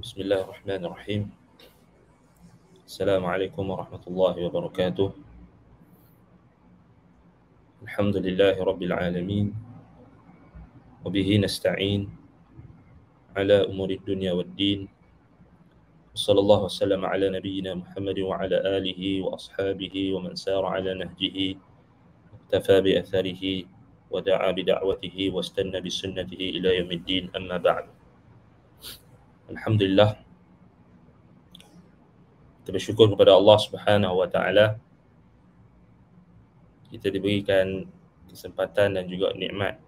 بسم الله الرحمن الرحيم السلام عليكم ورحمة الله وبركاته الحمد لله رب العالمين وبه نستعين على أمور الدنيا والدين وصلى الله وسلم على نبينا محمد وعلى آله وأصحابه ومن سار على نهجه واقتفى بأثره ودعا بدعوته واستنى بسنته الى يوم الدين اما بعد الحمد لله kita bersyukur kepada Allah Subhanahu wa taala kita diberikan kesempatan dan juga nikmat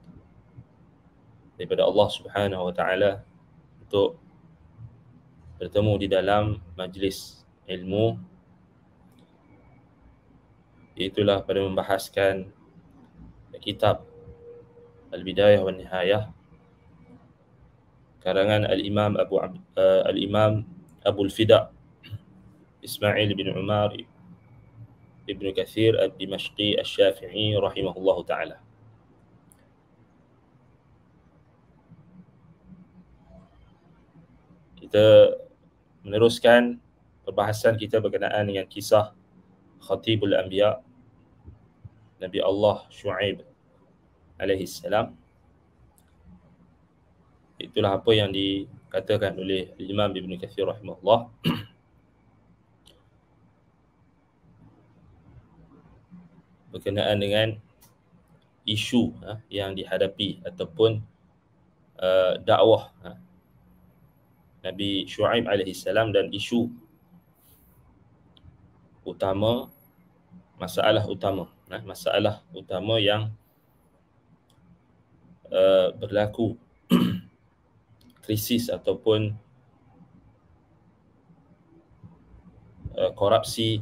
daripada Allah Subhanahu wa taala untuk bertemu di dalam majlis ilmu itulah pada membahaskan kitab Al-Bidayah wa Nihayah karangan Al-Imam Abu uh, Al-Imam Abu Al-Fida Ismail bin Umar Ibn Kathir Al-Dimashqi Al-Shafi'i rahimahullahu taala kita meneruskan perbahasan kita berkenaan dengan kisah Khatibul Anbiya Nabi Allah Shu'aib alaihi salam itulah apa yang dikatakan oleh Imam Ibn Kathir rahimahullah berkenaan dengan isu ha, yang dihadapi ataupun uh, dakwah ha, Nabi Shu'aib alaihi salam dan isu utama masalah utama ha, masalah utama yang Uh, berlaku krisis ataupun uh, korupsi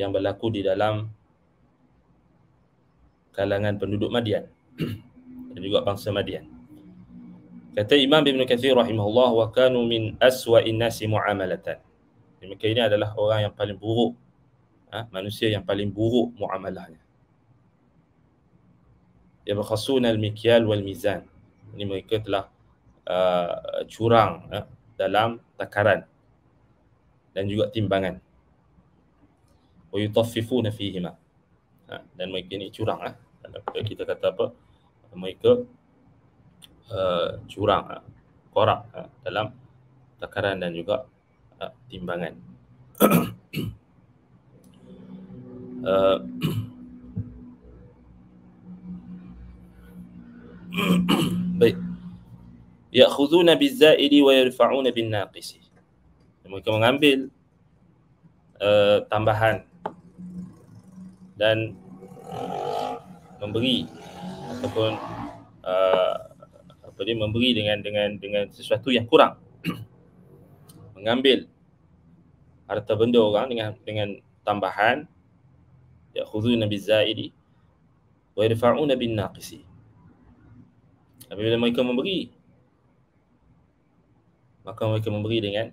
yang berlaku di dalam kalangan penduduk Madian dan juga bangsa Madian. Kata Imam Ibn Kathir rahimahullah wa kanu min aswa'in nasi mu'amalatan. Maka ini adalah orang yang paling buruk. Ha? manusia yang paling buruk muamalahnya ya bakhasuna al-mikyal wal mizan ini mereka telah uh, curang uh, dalam takaran dan juga timbangan wa yutaffifuna fihima ha, dan mereka ini curang ah kita kata apa mereka uh, curang uh, korak uh, dalam takaran dan juga uh, timbangan Baik. Ya'khuduna bizza'idi wa yarfa'una bin naqisi. Mereka mengambil uh, tambahan dan memberi ataupun uh, apa dia memberi dengan dengan dengan sesuatu yang kurang mengambil harta benda orang dengan dengan tambahan ya khudhu nabi zaidi wa yarfa'una bin naqisi Apabila mereka memberi Maka mereka memberi dengan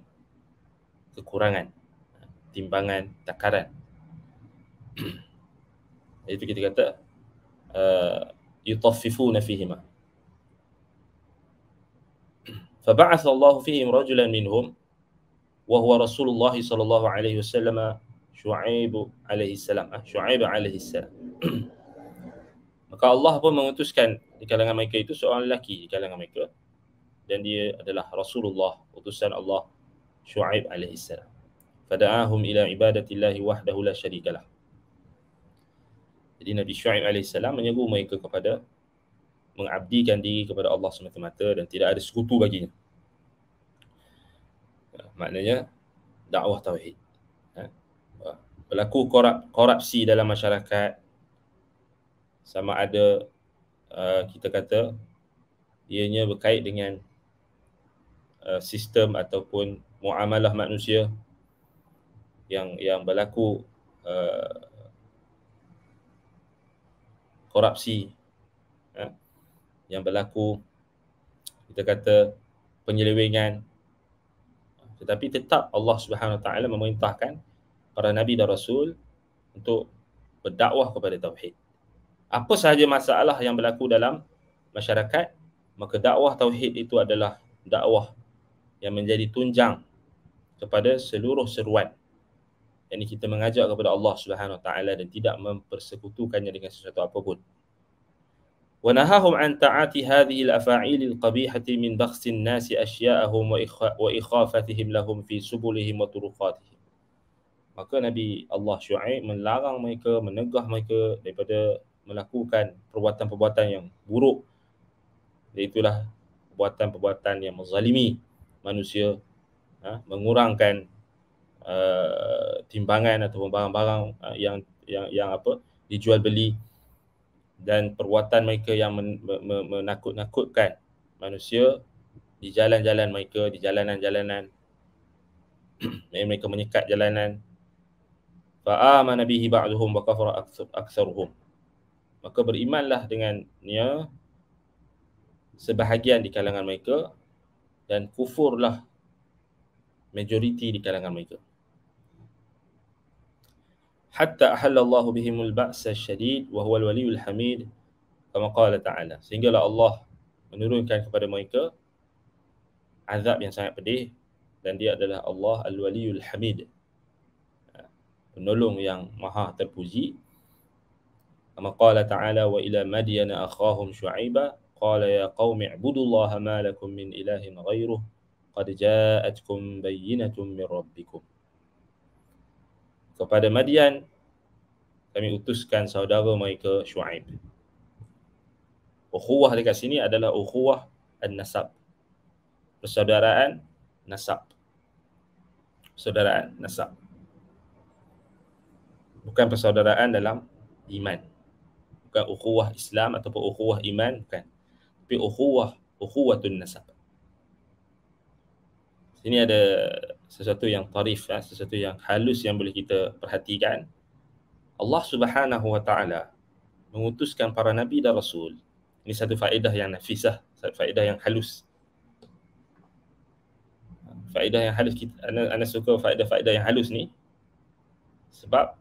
Kekurangan Timbangan, takaran Itu kita kata eh, Yutafifuna fihima فبعث الله فيهم رجلا منهم وهو رسول الله صلى الله عليه وسلم شعيب عليه السلام شعيب عليه السلام maka Allah pun mengutuskan di kalangan mereka itu seorang lelaki di kalangan mereka dan dia adalah Rasulullah utusan Allah Shu'aib alaihissalam. fada'ahum ila ibadatillahi wahdahu la syarikalah jadi Nabi Shu'aib alaihissalam salam menyeru mereka kepada mengabdikan diri kepada Allah semata-mata dan tidak ada sekutu baginya ya, maknanya dakwah tauhid ha? berlaku korupsi dalam masyarakat sama ada uh, kita kata ianya berkait dengan uh, sistem ataupun muamalah manusia yang yang berlaku uh, korupsi ya, yang berlaku kita kata penyelewengan tetapi tetap Allah Subhanahu taala memerintahkan para nabi dan rasul untuk berdakwah kepada tauhid apa sahaja masalah yang berlaku dalam masyarakat maka dakwah tauhid itu adalah dakwah yang menjadi tunjang kepada seluruh seruan yang kita mengajak kepada Allah Subhanahu taala dan tidak mempersekutukannya dengan sesuatu apapun wa nahahum an ta'ati hadhihi al-af'ali al-qabihati min baghsi an-nasi asya'ahum wa ikhafatihim lahum fi subulihim wa turuqatihim Maka Nabi Allah Syu'aib melarang mereka, menegah mereka daripada melakukan perbuatan-perbuatan yang buruk Iaitulah perbuatan-perbuatan yang menzalimi manusia ha, mengurangkan uh, timbangan atau barang-barang uh, yang yang yang apa dijual beli dan perbuatan mereka yang men, men, men, menakut-nakutkan manusia di jalan-jalan mereka di jalanan-jalanan mereka menyekat jalanan fa amana bihi ba'dhum wa kafara aktsaruhum maka berimanlah dengannya sebahagian di kalangan mereka dan kufurlah majoriti di kalangan mereka hatta ahalla Allah bihimul ba'sa syadid wa huwa al-waliyul hamid kama qala ta'ala sehinggalah Allah menurunkan kepada mereka azab yang sangat pedih dan dia adalah Allah al waliul hamid ha, penolong yang maha terpuji كما قال تعالى وإلى مدين أخاهم شعيبا قال يا قوم اعبدوا الله ما لكم من إله غيره قد جاءتكم بينة من ربكم kepada Madian kami utuskan saudara mereka Shu'aib ukhuwah dekat sini adalah ukhuwah an-nasab persaudaraan nasab persaudaraan nasab bukan persaudaraan dalam iman bukan ukhuwah Islam ataupun ukhuwah iman bukan tapi ukhuwah ukhuwatun nasab Ini ada sesuatu yang tarif ya, sesuatu yang halus yang boleh kita perhatikan Allah Subhanahu wa taala mengutuskan para nabi dan rasul ini satu faedah yang nafisah satu faedah yang halus faedah yang halus kita ana, ana suka faedah-faedah yang halus ni sebab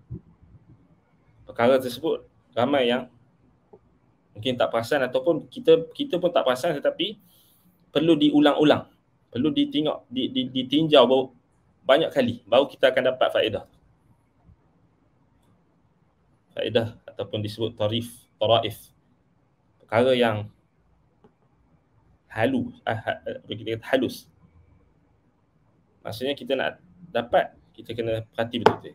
perkara tersebut ramai yang mungkin tak perasan ataupun kita kita pun tak perasan tetapi perlu diulang-ulang perlu ditengok di, di, ditinjau baru, banyak kali baru kita akan dapat faedah faedah ataupun disebut tarif taraif perkara yang halu ah, ha, kita kata halus maksudnya kita nak dapat kita kena perhati betul-betul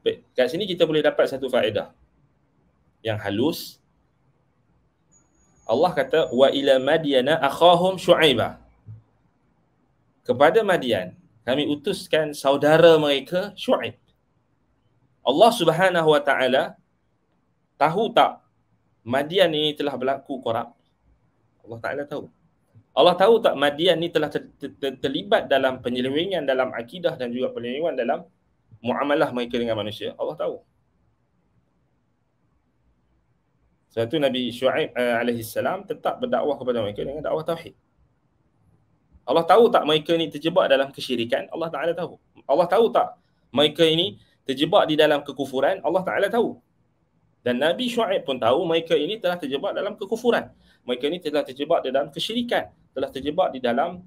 Baik, kat sini kita boleh dapat satu faedah yang halus Allah kata wa ila madyana akhahum syuaiba kepada Madian kami utuskan saudara mereka Syuaib Allah Subhanahu wa taala tahu tak Madian ini telah berlaku korup Allah Taala tahu Allah tahu tak Madian ini telah ter- ter- ter- terlibat dalam penyelewengan dalam akidah dan juga penyelewengan dalam muamalah mereka dengan manusia Allah tahu Sebab tu Nabi Syuaib uh, eh, alaihi salam tetap berdakwah kepada mereka dengan dakwah tauhid. Allah tahu tak mereka ni terjebak dalam kesyirikan? Allah Taala tahu. Allah tahu tak mereka ini terjebak di dalam kekufuran? Allah Taala tahu. Dan Nabi Syuaib pun tahu mereka ini telah terjebak dalam kekufuran. Mereka ini telah terjebak di dalam kesyirikan, telah terjebak di dalam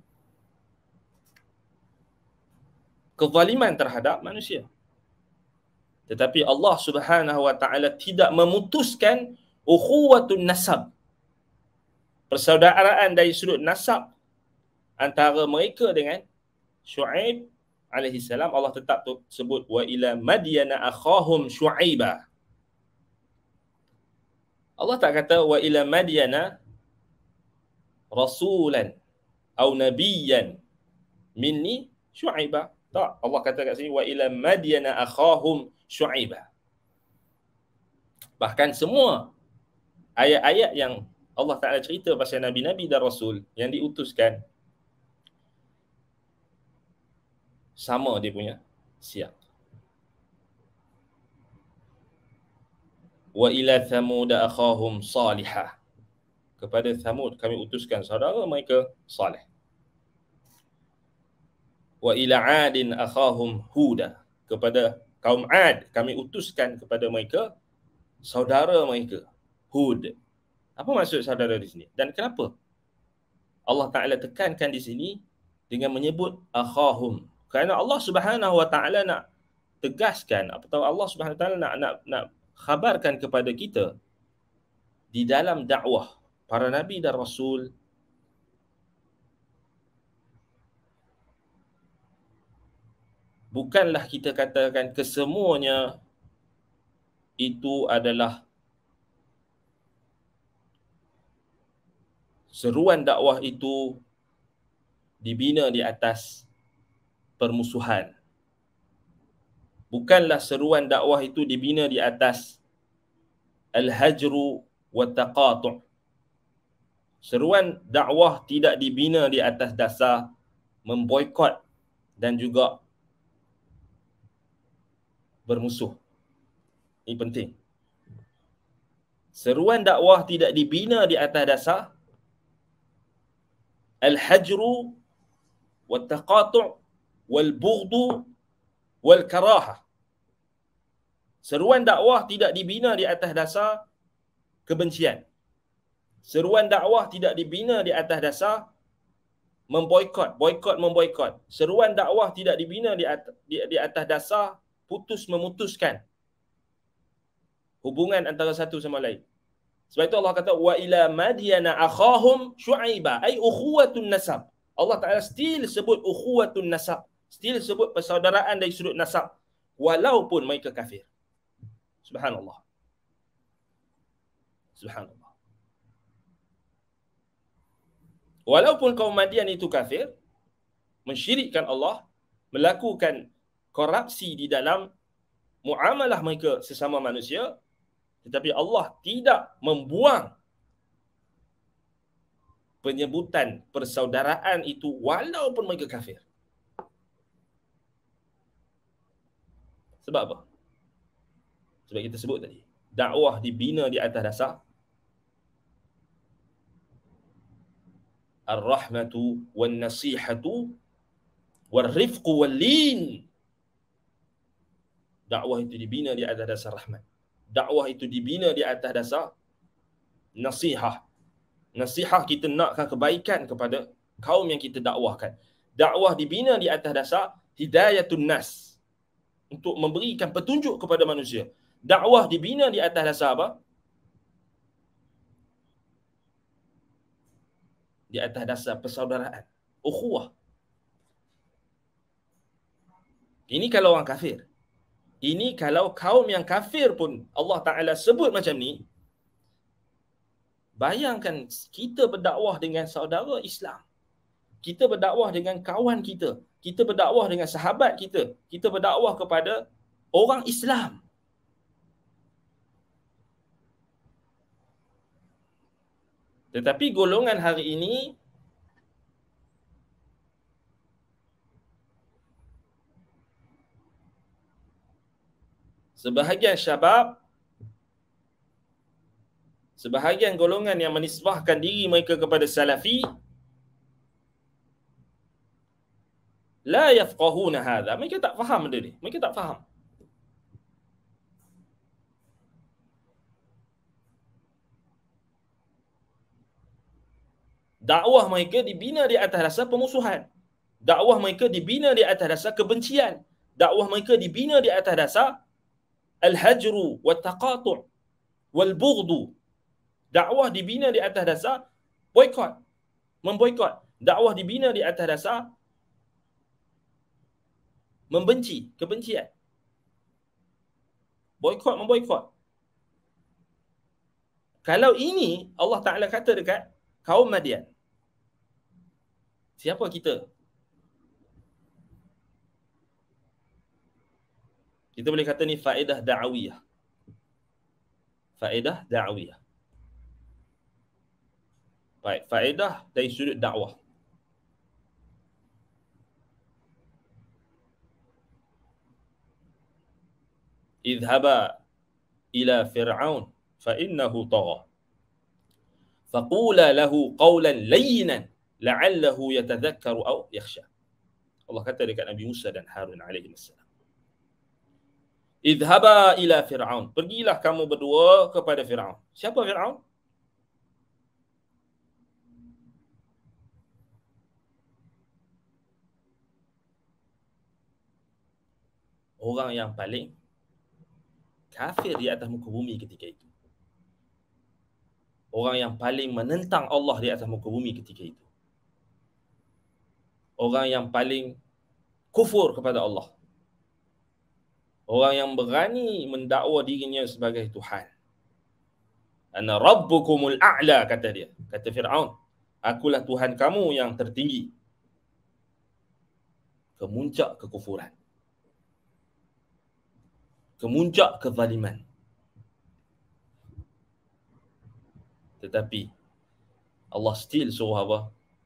kezaliman terhadap manusia. Tetapi Allah Subhanahu Wa Taala tidak memutuskan ukhuwatun nasab persaudaraan dari sudut nasab antara mereka dengan Shu'aib alaihi salam Allah tetap tu sebut wa ila madyana akhahum Shu'aiba Allah tak kata wa ila madyana rasulan atau nabiyan minni Shu'aiba tak Allah kata kat sini wa ila madyana akhahum Shu'aiba Bahkan semua ayat-ayat yang Allah Ta'ala cerita pasal Nabi-Nabi dan Rasul yang diutuskan sama dia punya siap wa ila thamud akhahum salihah kepada Thamud kami utuskan saudara mereka salih. Wa ila Adin akhahum Huda. Kepada kaum Ad kami utuskan kepada mereka saudara mereka hud. Apa maksud saudara di sini? Dan kenapa? Allah Ta'ala tekankan di sini dengan menyebut akhahum. Kerana Allah Subhanahu Wa Ta'ala nak tegaskan atau Allah Subhanahu Wa Ta'ala nak, nak, nak khabarkan kepada kita di dalam dakwah para nabi dan rasul bukanlah kita katakan kesemuanya itu adalah seruan dakwah itu dibina di atas permusuhan bukanlah seruan dakwah itu dibina di atas al-hajru wa taqatu' seruan dakwah tidak dibina di atas dasar memboikot dan juga bermusuh ini penting seruan dakwah tidak dibina di atas dasar الحجر والتقاطع والبغض والكراهة Seruan dakwah tidak dibina di atas dasar kebencian. Seruan dakwah tidak dibina di atas dasar memboikot, boikot memboikot. Seruan dakwah tidak dibina di atas, di, di atas dasar putus memutuskan hubungan antara satu sama lain. Sebab itu Allah kata wa ila madyana akhahum syuaiba ai ukhuwatun nasab. Allah Taala still sebut ukhuwatun nasab. Still sebut persaudaraan dari sudut nasab walaupun mereka kafir. Subhanallah. Subhanallah. Walaupun kaum Madian itu kafir, mensyirikkan Allah, melakukan korupsi di dalam muamalah mereka sesama manusia, tetapi Allah tidak membuang penyebutan persaudaraan itu walaupun mereka kafir. Sebab apa? Sebab kita sebut tadi, dakwah dibina di atas dasar Ar-rahmatu wal nasihatu wal rifqu wal-lin. Dakwah itu dibina di atas dasar rahmat dakwah itu dibina di atas dasar nasihah. Nasihah kita nakkan kebaikan kepada kaum yang kita dakwahkan. Dakwah dibina di atas dasar hidayatun nas. Untuk memberikan petunjuk kepada manusia. Dakwah dibina di atas dasar apa? Di atas dasar persaudaraan. Ukhuwah. Ini kalau orang kafir ini kalau kaum yang kafir pun Allah Ta'ala sebut macam ni, bayangkan kita berdakwah dengan saudara Islam. Kita berdakwah dengan kawan kita. Kita berdakwah dengan sahabat kita. Kita berdakwah kepada orang Islam. Tetapi golongan hari ini sebahagian syabab sebahagian golongan yang menisbahkan diri mereka kepada salafi la yafqahuna hadha mereka tak faham benda ni mereka tak faham dakwah mereka dibina di atas dasar pemusuhan dakwah mereka dibina di atas dasar kebencian dakwah mereka dibina di atas dasar Al-hajru wa taqatu' wal-bughdu. Dakwah dibina di atas dasar boikot. Memboikot. Dakwah dibina di atas dasar membenci, kebencian. Boikot, memboikot. Kalau ini Allah Ta'ala kata dekat kaum Madian. Siapa kita Kita boleh kata ni faedah da'awiyah. Faedah da'awiyah. Baik, faedah dari sudut dakwah. Idhaba ila Fir'aun fa'innahu طغى فقولا له قولا لينا لعله يتذكر أو يخشى Allah kata dekat Nabi Musa dan Harun alaihi salam Idhaba ila Fir'aun. Pergilah kamu berdua kepada Fir'aun. Siapa Fir'aun? Orang yang paling kafir di atas muka bumi ketika itu. Orang yang paling menentang Allah di atas muka bumi ketika itu. Orang yang paling kufur kepada Allah orang yang berani mendakwa dirinya sebagai Tuhan. Ana rabbukumul a'la kata dia. Kata Firaun, akulah Tuhan kamu yang tertinggi. Kemuncak kekufuran. Kemuncak kezaliman. Tetapi Allah still suruh apa?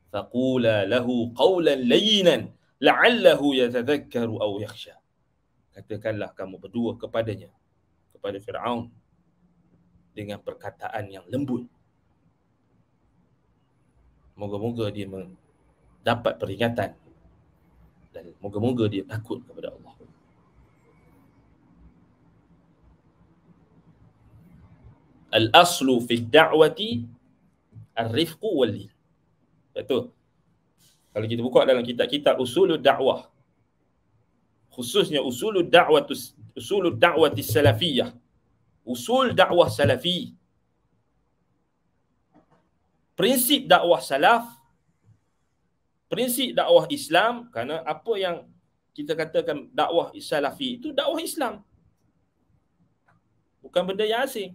Faqula lahu qawlan layinan la'allahu yatadhakkaru aw yakhsha katakanlah kamu berdua kepadanya kepada Firaun dengan perkataan yang lembut moga-moga dia mendapat peringatan dan moga-moga dia takut kepada Allah al-aslu fi da'wati al rifqu wal lil betul kalau kita buka dalam kitab-kitab usulul da'wah khususnya usulul da'wat usulul da'wati salafiyah usul dakwah salafi prinsip dakwah salaf prinsip dakwah Islam kerana apa yang kita katakan dakwah salafi itu dakwah Islam bukan benda yang asing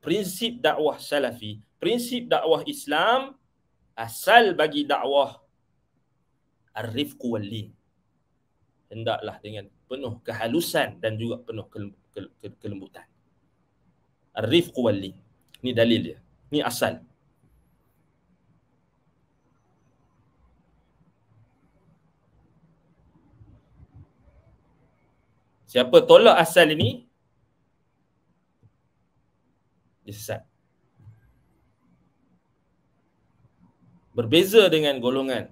prinsip dakwah salafi prinsip dakwah Islam asal bagi dakwah ar-rifq wal-lin hendaklah dengan penuh kehalusan dan juga penuh kelembutan. Arifq wal li. Ni dalil dia. Ni asal. Siapa tolak asal ini? Sesat. Berbeza dengan golongan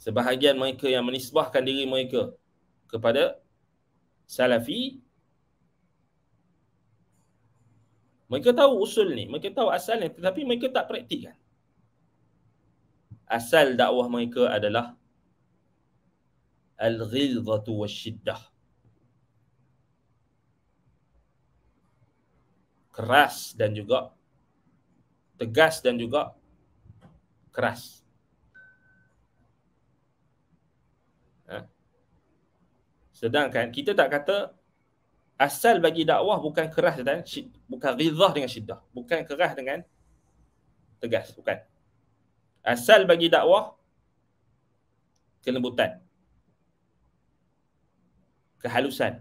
sebahagian mereka yang menisbahkan diri mereka kepada salafi mereka tahu usul ni mereka tahu asalnya tetapi mereka tak praktikkan asal dakwah mereka adalah al-ghilzatu shiddah, keras dan juga tegas dan juga keras Sedangkan kita tak kata asal bagi dakwah bukan keras dan bukan ridah dengan syiddah, bukan keras dengan tegas, bukan. Asal bagi dakwah kelembutan. Kehalusan.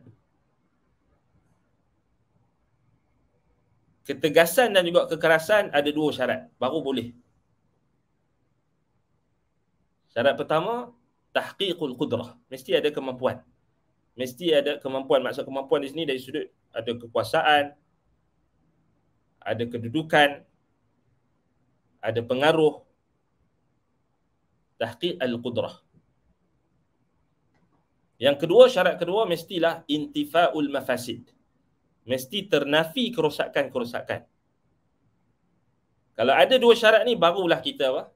Ketegasan dan juga kekerasan ada dua syarat baru boleh. Syarat pertama tahqiqul kudrah mesti ada kemampuan mesti ada kemampuan maksud kemampuan di sini dari sudut ada kekuasaan ada kedudukan ada pengaruh tahqiq al-qudrah yang kedua syarat kedua mestilah intifaul mafasid mesti ternafi kerosakan-kerosakan kalau ada dua syarat ni barulah kita apa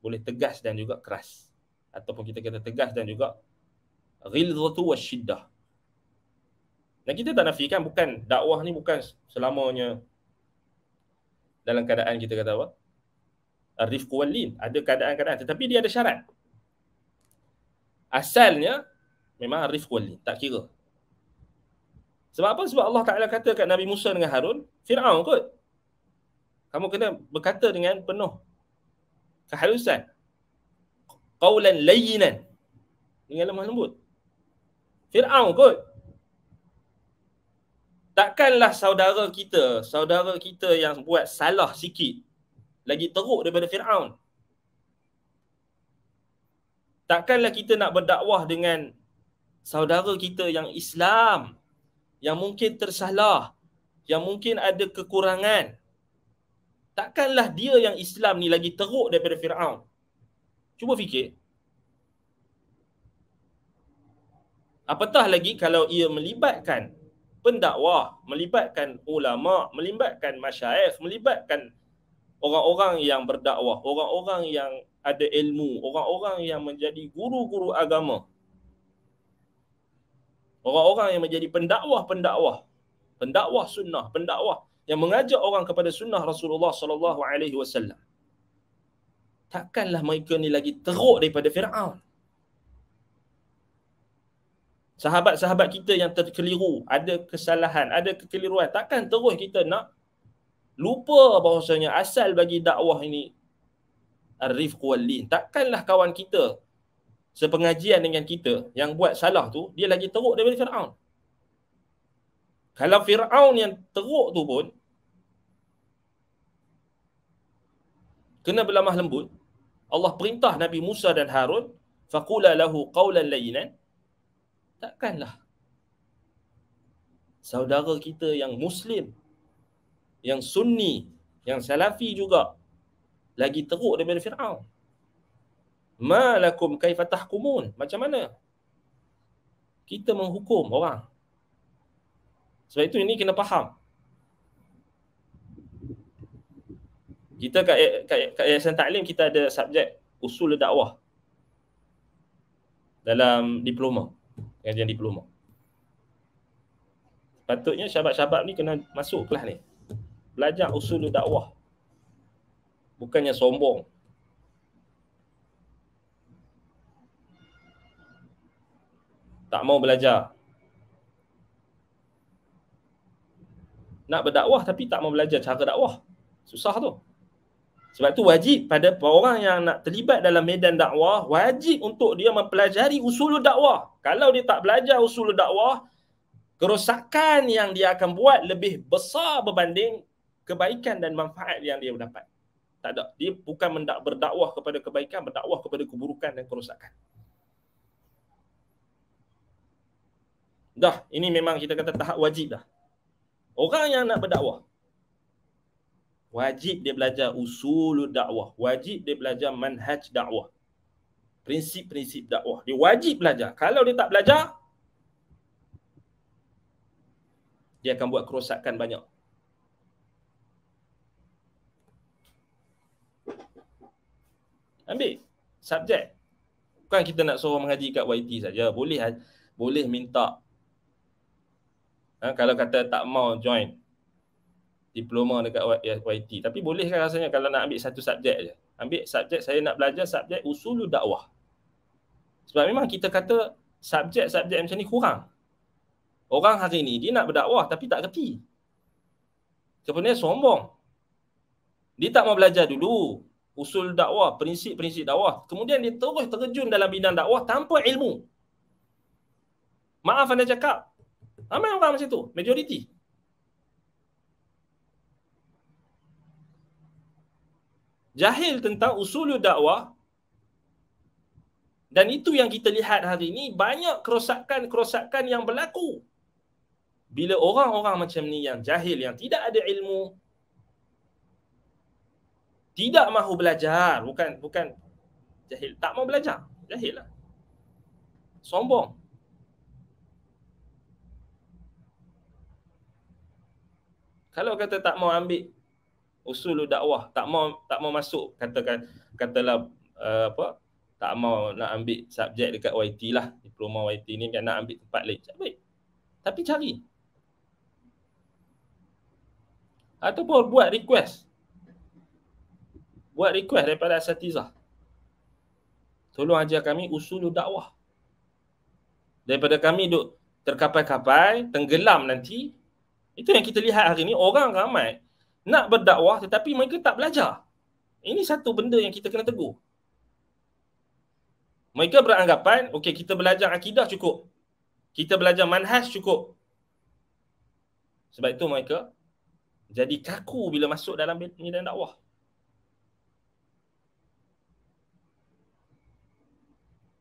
boleh tegas dan juga keras ataupun kita kata tegas dan juga ghilzatu wasyiddah. Dan kita tak nafikan bukan dakwah ni bukan selamanya dalam keadaan kita kata apa? Arif wal Ada keadaan-keadaan tetapi dia ada syarat. Asalnya memang arif wal tak kira. Sebab apa? Sebab Allah Taala kata kat Nabi Musa dengan Harun, Firaun kot. Kamu kena berkata dengan penuh keharusan Qawlan layyinan. Dengan lemah lembut. Fir'aun kot. Takkanlah saudara kita, saudara kita yang buat salah sikit lagi teruk daripada Fir'aun. Takkanlah kita nak berdakwah dengan saudara kita yang Islam yang mungkin tersalah, yang mungkin ada kekurangan. Takkanlah dia yang Islam ni lagi teruk daripada Fir'aun. Cuba fikir. Apatah lagi kalau ia melibatkan pendakwah, melibatkan ulama, melibatkan masyayikh, melibatkan orang-orang yang berdakwah, orang-orang yang ada ilmu, orang-orang yang menjadi guru-guru agama. Orang-orang yang menjadi pendakwah-pendakwah, pendakwah sunnah, pendakwah yang mengajak orang kepada sunnah Rasulullah sallallahu alaihi wasallam. Takkanlah mereka ni lagi teruk daripada Firaun sahabat-sahabat kita yang terkeliru, ada kesalahan, ada kekeliruan, takkan terus kita nak lupa bahawasanya asal bagi dakwah ini arif rifq Takkanlah kawan kita sepengajian dengan kita yang buat salah tu, dia lagi teruk daripada Fir'aun. Kalau Fir'aun yang teruk tu pun kena berlemah lembut, Allah perintah Nabi Musa dan Harun, faqula lahu qawlan layinan, Takkanlah saudara kita yang Muslim, yang Sunni, yang Salafi juga lagi teruk daripada Fir'aun. Malakum kaifatah kumun. Macam mana? Kita menghukum orang. Sebab itu ini kena faham. Kita kat Yayasan Ta'lim kita ada subjek usul dakwah dalam diploma. Jadi diploma. Patutnya syabab-syabab ni kena masuk kelas ni. Belajar usul dakwah. Bukannya sombong. Tak mau belajar. Nak berdakwah tapi tak mau belajar cara dakwah. Susah tu. Sebab tu wajib pada orang yang nak terlibat dalam medan dakwah, wajib untuk dia mempelajari usul dakwah. Kalau dia tak belajar usul dakwah, kerosakan yang dia akan buat lebih besar berbanding kebaikan dan manfaat yang dia dapat. Tak ada. Dia bukan mendak berdakwah kepada kebaikan, berdakwah kepada keburukan dan kerosakan. Dah, ini memang kita kata tahap wajib dah. Orang yang nak berdakwah, wajib dia belajar usul dakwah wajib dia belajar manhaj dakwah prinsip-prinsip dakwah dia wajib belajar kalau dia tak belajar dia akan buat kerosakan banyak ambil subjek bukan kita nak suruh mengaji kat YT saja boleh boleh minta ha, kalau kata tak mau join diploma dekat YT. Tapi boleh kan rasanya kalau nak ambil satu subjek je. Ambil subjek saya nak belajar subjek usul dakwah. Sebab memang kita kata subjek-subjek macam ni kurang. Orang hari ni dia nak berdakwah tapi tak kerti. Sebenarnya sombong. Dia tak mau belajar dulu usul dakwah, prinsip-prinsip dakwah. Kemudian dia terus terjun dalam bidang dakwah tanpa ilmu. Maaf anda cakap. Ramai orang macam tu. Majoriti. jahil tentang usul dakwah dan itu yang kita lihat hari ini banyak kerosakan-kerosakan yang berlaku bila orang-orang macam ni yang jahil yang tidak ada ilmu tidak mahu belajar bukan bukan jahil tak mahu belajar jahil lah sombong kalau kata tak mau ambil usul dakwah tak mau tak mau masuk katakan katalah uh, apa tak mau nak ambil subjek dekat YT lah diploma YT ni kan nak ambil tempat lain baik tapi cari ataupun buat request buat request daripada asatizah tolong ajar kami usul dakwah daripada kami duk terkapai-kapai tenggelam nanti itu yang kita lihat hari ni orang ramai nak berdakwah tetapi mereka tak belajar. Ini satu benda yang kita kena teguh. Mereka beranggapan, okey kita belajar akidah cukup. Kita belajar manhaj cukup. Sebab itu mereka jadi kaku bila masuk dalam bidang dakwah.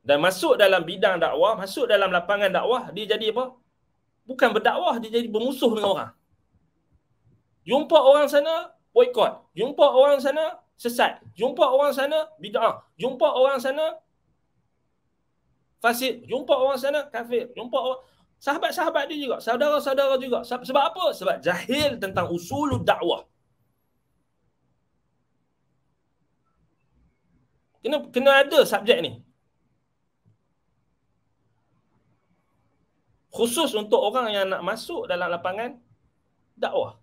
Dan masuk dalam bidang dakwah, masuk dalam lapangan dakwah, dia jadi apa? Bukan berdakwah, dia jadi bermusuh dengan orang. Jumpa orang sana boycott, Jumpa orang sana sesat. Jumpa orang sana bid'ah. Jumpa orang sana fasid. Jumpa orang sana kafir. Jumpa orang sahabat-sahabat dia juga, saudara-saudara juga. Sebab apa? Sebab jahil tentang usul dakwah. Kena kena ada subjek ni. Khusus untuk orang yang nak masuk dalam lapangan dakwah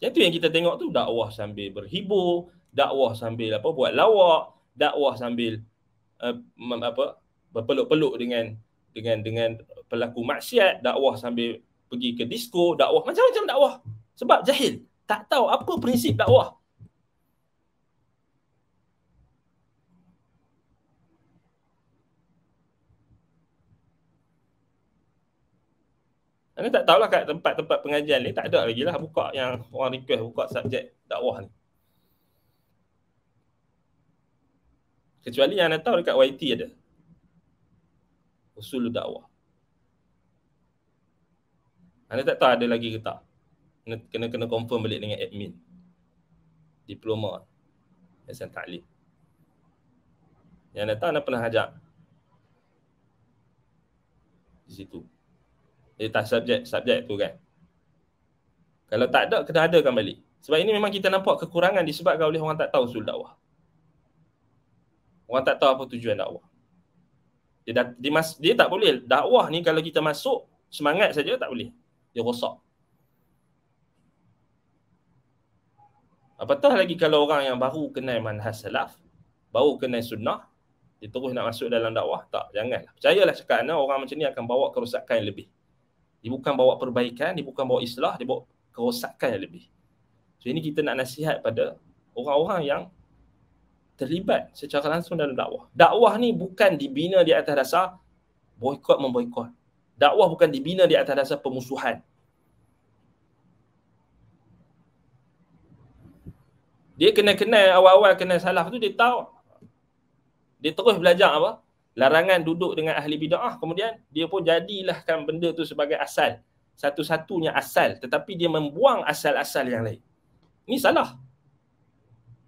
tu yang kita tengok tu dakwah sambil berhibur, dakwah sambil apa buat lawak, dakwah sambil uh, apa berpeluk-peluk dengan dengan dengan pelaku maksiat, dakwah sambil pergi ke disko, dakwah macam-macam dakwah. Sebab jahil, tak tahu apa prinsip dakwah. Anda tak tahulah kat tempat-tempat pengajian ni tak ada lagi lah buka yang orang request buka subjek dakwah ni. Kecuali yang anda tahu dekat YT ada. Usul dakwah. Anda tak tahu ada lagi ke tak. Kena kena confirm balik dengan admin. Diploma. Yayasan Yang anda tahu anda pernah ajak. Di situ. Data eh, subjek subjek tu kan Kalau tak ada kena adakan balik Sebab ini memang kita nampak kekurangan disebabkan oleh orang tak tahu usul dakwah Orang tak tahu apa tujuan dakwah dia, dah, dia, mas, dia tak boleh dakwah ni kalau kita masuk semangat saja tak boleh Dia rosak Apatah lagi kalau orang yang baru kenal manhas salaf Baru kenal sunnah Dia terus nak masuk dalam dakwah Tak, janganlah Percayalah cakap anda orang macam ni akan bawa kerusakan lebih dia bukan bawa perbaikan, dia bukan bawa islah, dia bawa kerosakan yang lebih. So ini kita nak nasihat pada orang-orang yang terlibat secara langsung dalam dakwah. Dakwah ni bukan dibina di atas dasar boikot memboikot. Dakwah bukan dibina di atas dasar pemusuhan. Dia kena kenal awal-awal kena salah tu dia tahu. Dia terus belajar apa? larangan duduk dengan ahli bid'ah kemudian dia pun jadilah kan benda tu sebagai asal satu-satunya asal tetapi dia membuang asal-asal yang lain ni salah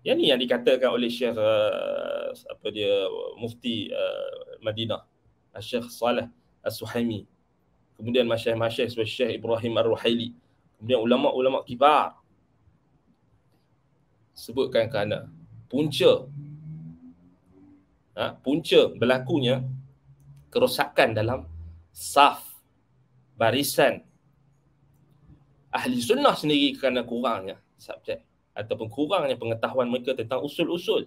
ya ni yang dikatakan oleh Syekh uh, apa dia mufti uh, Madinah ah, Syekh Saleh al suhaimi kemudian masyayikh-masyayikh seperti Syekh Ibrahim Ar-Ruhaili kemudian ulama-ulama kibar sebutkan kerana punca ha, punca berlakunya kerosakan dalam saf barisan ahli sunnah sendiri kerana kurangnya subjek ataupun kurangnya pengetahuan mereka tentang usul-usul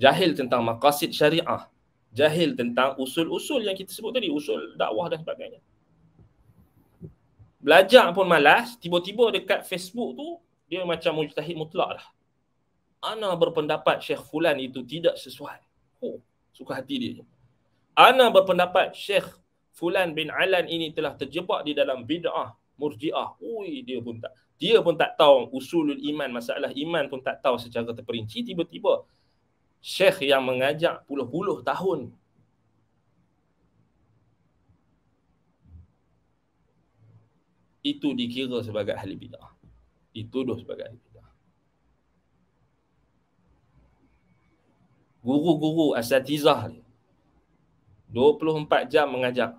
jahil tentang maqasid syariah jahil tentang usul-usul yang kita sebut tadi usul dakwah dan sebagainya belajar pun malas tiba-tiba dekat Facebook tu dia macam mujtahid mutlak dah Ana berpendapat Syekh Fulan itu tidak sesuai. Oh, suka hati dia. Ana berpendapat Syekh Fulan bin Alan ini telah terjebak di dalam bid'ah, murji'ah. Ui, dia pun tak dia pun tak tahu usulul iman, masalah iman pun tak tahu secara terperinci. Tiba-tiba, Syekh yang mengajak puluh-puluh tahun itu dikira sebagai ahli bid'ah. Dituduh sebagai ahli guru-guru asatizah dia 24 jam mengajar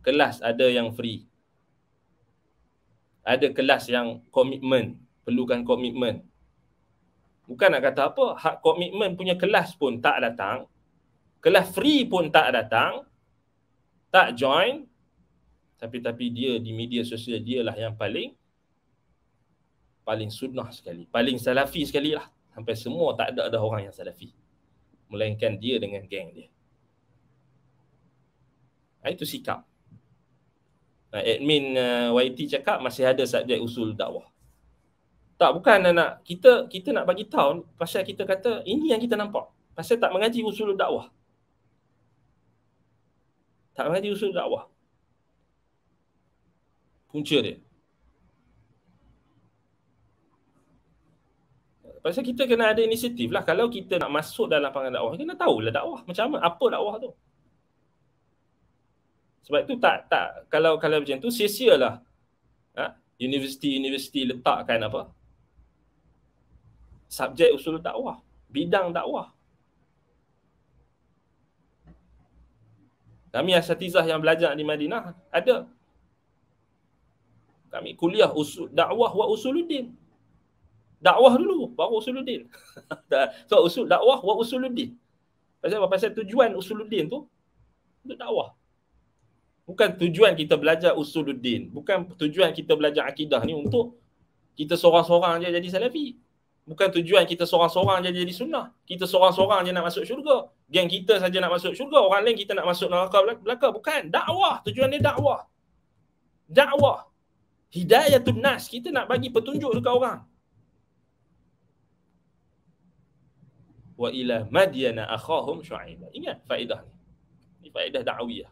kelas ada yang free ada kelas yang komitmen perlukan komitmen bukan nak kata apa hak komitmen punya kelas pun tak datang kelas free pun tak datang tak join tapi-tapi dia di media sosial dia lah yang paling paling sunnah sekali paling salafi sekali lah hampir semua tak ada ada orang yang salafi melainkan dia dengan geng dia itu sikap admin uh, YT cakap masih ada subjek usul dakwah tak bukan anak kita kita nak bagi tahu pasal kita kata ini yang kita nampak pasal tak mengaji usul dakwah tak mengaji usul dakwah punca dia Pasal kita kena ada inisiatif lah. Kalau kita nak masuk dalam panggilan dakwah, kita tahu lah dakwah. Macam mana? Apa dakwah tu? Sebab tu tak, tak. Kalau kalau macam tu, sia-sialah. Ha? Universiti-universiti letakkan apa? Subjek usul dakwah. Bidang dakwah. Kami asatizah yang belajar di Madinah ada. Kami kuliah usul dakwah wa usuluddin dakwah dulu baru usuluddin. so usul dakwah wa usuluddin. Pasal pasal tujuan usuluddin tu untuk dakwah. Bukan tujuan kita belajar usuluddin, bukan tujuan kita belajar akidah ni untuk kita seorang-seorang je jadi salafi. Bukan tujuan kita seorang-seorang je jadi sunnah. Kita seorang-seorang je nak masuk syurga. Geng kita saja nak masuk syurga, orang lain kita nak masuk neraka belaka. Bukan, dakwah. Tujuan dia dakwah. Dakwah. Hidayah tu nas. Kita nak bagi petunjuk dekat orang. wa ila madyana akhahum syu'aiba. Ingat faedah ni. Ini faedah da'awiyah.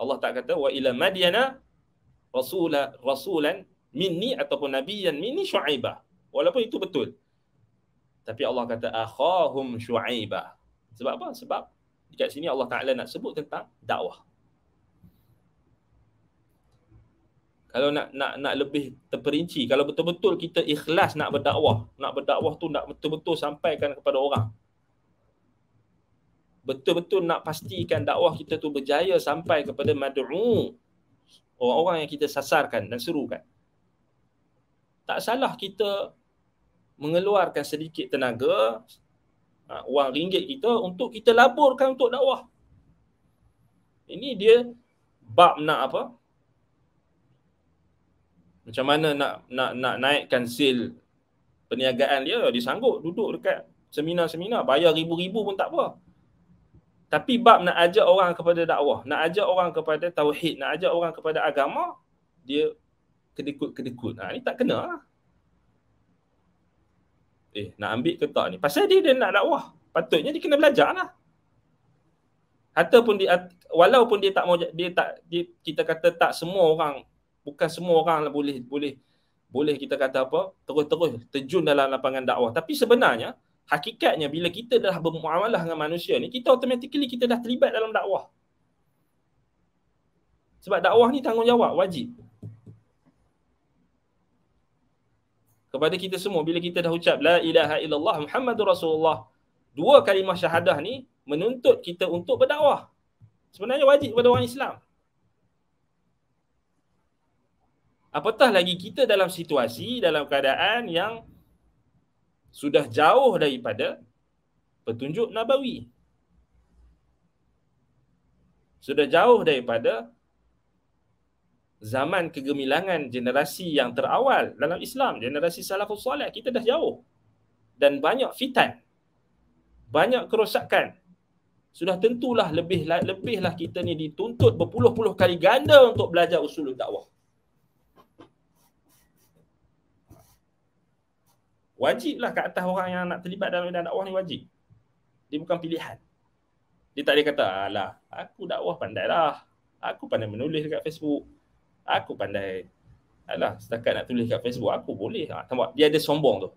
Allah tak kata wa ila madyana rasula rasulan minni ataupun nabiyan minni syu'aiba. Walaupun itu betul. Tapi Allah kata akhahum syu'aiba. Sebab apa? Sebab dekat sini Allah Taala nak sebut tentang dakwah. kalau nak nak nak lebih terperinci kalau betul-betul kita ikhlas nak berdakwah nak berdakwah tu nak betul-betul sampaikan kepada orang betul-betul nak pastikan dakwah kita tu berjaya sampai kepada mad'u orang-orang yang kita sasarkan dan serukan tak salah kita mengeluarkan sedikit tenaga ha, wang ringgit kita untuk kita laburkan untuk dakwah ini dia bab nak apa macam mana nak nak nak naikkan sel perniagaan dia dia sanggup duduk dekat seminar-seminar bayar ribu-ribu pun tak apa tapi bab nak ajak orang kepada dakwah nak ajak orang kepada tauhid nak ajak orang kepada agama dia kedekut-kedekut ha, ni tak kena lah. eh nak ambil ke tak ni pasal dia dia nak dakwah patutnya dia kena belajar lah ataupun dia walaupun dia tak mau dia tak dia, kita kata tak semua orang bukan semua orang lah boleh boleh boleh kita kata apa terus-terus terjun dalam lapangan dakwah tapi sebenarnya hakikatnya bila kita dah bermuamalah dengan manusia ni kita automatically kita dah terlibat dalam dakwah sebab dakwah ni tanggungjawab wajib kepada kita semua bila kita dah ucap la ilaha illallah muhammadur rasulullah dua kalimah syahadah ni menuntut kita untuk berdakwah sebenarnya wajib kepada orang Islam Apatah lagi kita dalam situasi, dalam keadaan yang sudah jauh daripada petunjuk Nabawi. Sudah jauh daripada zaman kegemilangan generasi yang terawal dalam Islam, generasi Salafus Salih. Kita dah jauh. Dan banyak fitan. Banyak kerosakan. Sudah tentulah lebih lebihlah kita ni dituntut berpuluh-puluh kali ganda untuk belajar usul dakwah. Wajiblah kat atas orang yang nak terlibat dalam medan dakwah ni wajib. Dia bukan pilihan. Dia tak boleh kata, alah, aku dakwah pandai lah. Aku pandai menulis dekat Facebook. Aku pandai, alah, setakat nak tulis dekat Facebook, aku boleh. Ah, nampak? Dia ada sombong tu.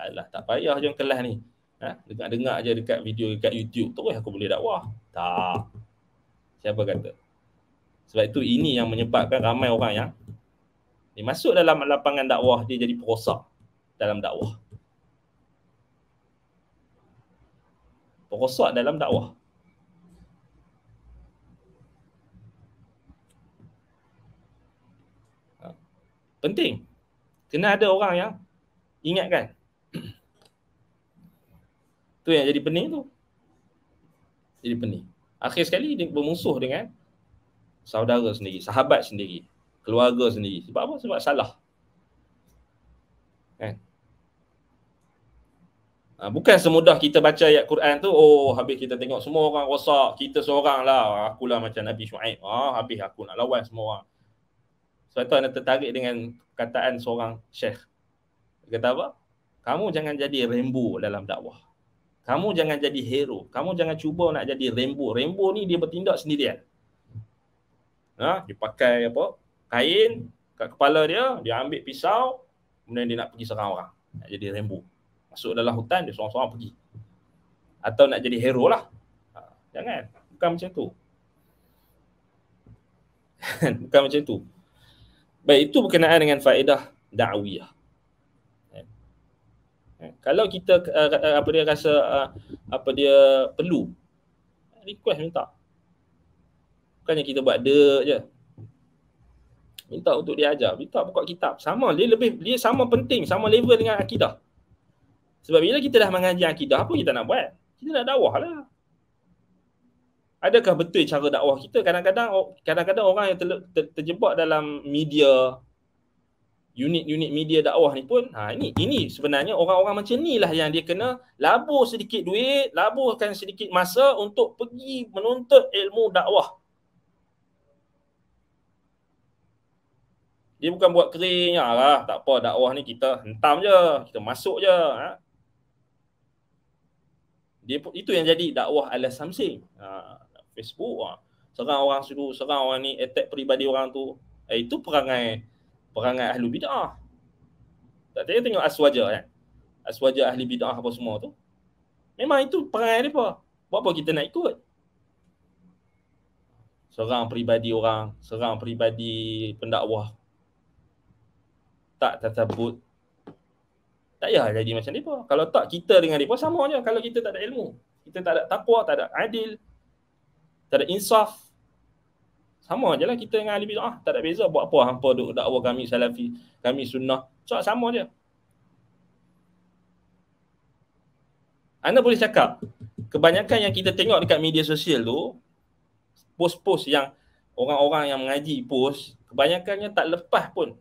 Alah, tak payah je kelas ni. Ha? Dengar-dengar je dekat video dekat YouTube, terus aku boleh dakwah. Tak. Siapa kata? Sebab itu ini yang menyebabkan ramai orang yang dia masuk dalam lapangan dakwah dia jadi perosak dalam dakwah. Perosak dalam dakwah. Ha. Penting. Kena ada orang yang ingatkan. tu yang jadi pening tu. Jadi pening. Akhir sekali dia bermusuh dengan saudara sendiri, sahabat sendiri keluarga sendiri. Sebab apa? Sebab salah. Kan? Ha, bukan semudah kita baca ayat Quran tu, oh habis kita tengok semua orang rosak, kita seorang lah, ah, akulah macam Nabi Shu'aib, ha, habis aku nak lawan semua orang. Sebab tu anda tertarik dengan kataan seorang syekh. kata apa? Kamu jangan jadi rembu dalam dakwah. Kamu jangan jadi hero. Kamu jangan cuba nak jadi rembu. Rembu ni dia bertindak sendirian. Ha, dia pakai apa? kain kat kepala dia, dia ambil pisau, kemudian dia nak pergi serang orang. Nak jadi rembu, Masuk dalam hutan, dia seorang-seorang pergi. Atau nak jadi hero lah. Ha, jangan. Bukan macam tu. Bukan macam tu. Baik, itu berkenaan dengan faedah da'wiyah. Ya. Ya, kalau kita eh, apa dia rasa eh, apa dia perlu request minta. Bukannya kita buat dek je minta untuk dia ajar minta buka kitab sama dia lebih dia sama penting sama level dengan akidah sebab bila kita dah mengaji akidah apa kita nak buat kita nak dakwah lah adakah betul cara dakwah kita kadang-kadang kadang-kadang orang yang ter, terjebak dalam media unit-unit media dakwah ni pun ha ini ini sebenarnya orang-orang macam ni lah yang dia kena labur sedikit duit laburkan sedikit masa untuk pergi menuntut ilmu dakwah Dia bukan buat kering, arah, tak apa dakwah ni kita hentam je, kita masuk je. Ha? Dia, itu yang jadi dakwah ala samsing. Ha, Facebook, ha. serang orang suruh, serang orang ni, attack peribadi orang tu. Eh, itu perangai perangai ahli bid'ah. Tak tanya tengok aswaja kan. Aswaja ahli bid'ah apa semua tu. Memang itu perangai dia apa. Buat apa kita nak ikut? Serang peribadi orang, serang peribadi pendakwah tak tersebut tak payah jadi macam mereka. Kalau tak, kita dengan mereka sama je. Kalau kita tak ada ilmu, kita tak ada takwa, tak ada adil, tak ada insaf, sama je lah kita dengan ahli ah Tak ada beza buat apa hampa duk dakwa kami salafi, kami sunnah. So, sama je. Anda boleh cakap, kebanyakan yang kita tengok dekat media sosial tu, post-post yang orang-orang yang mengaji post, kebanyakannya tak lepas pun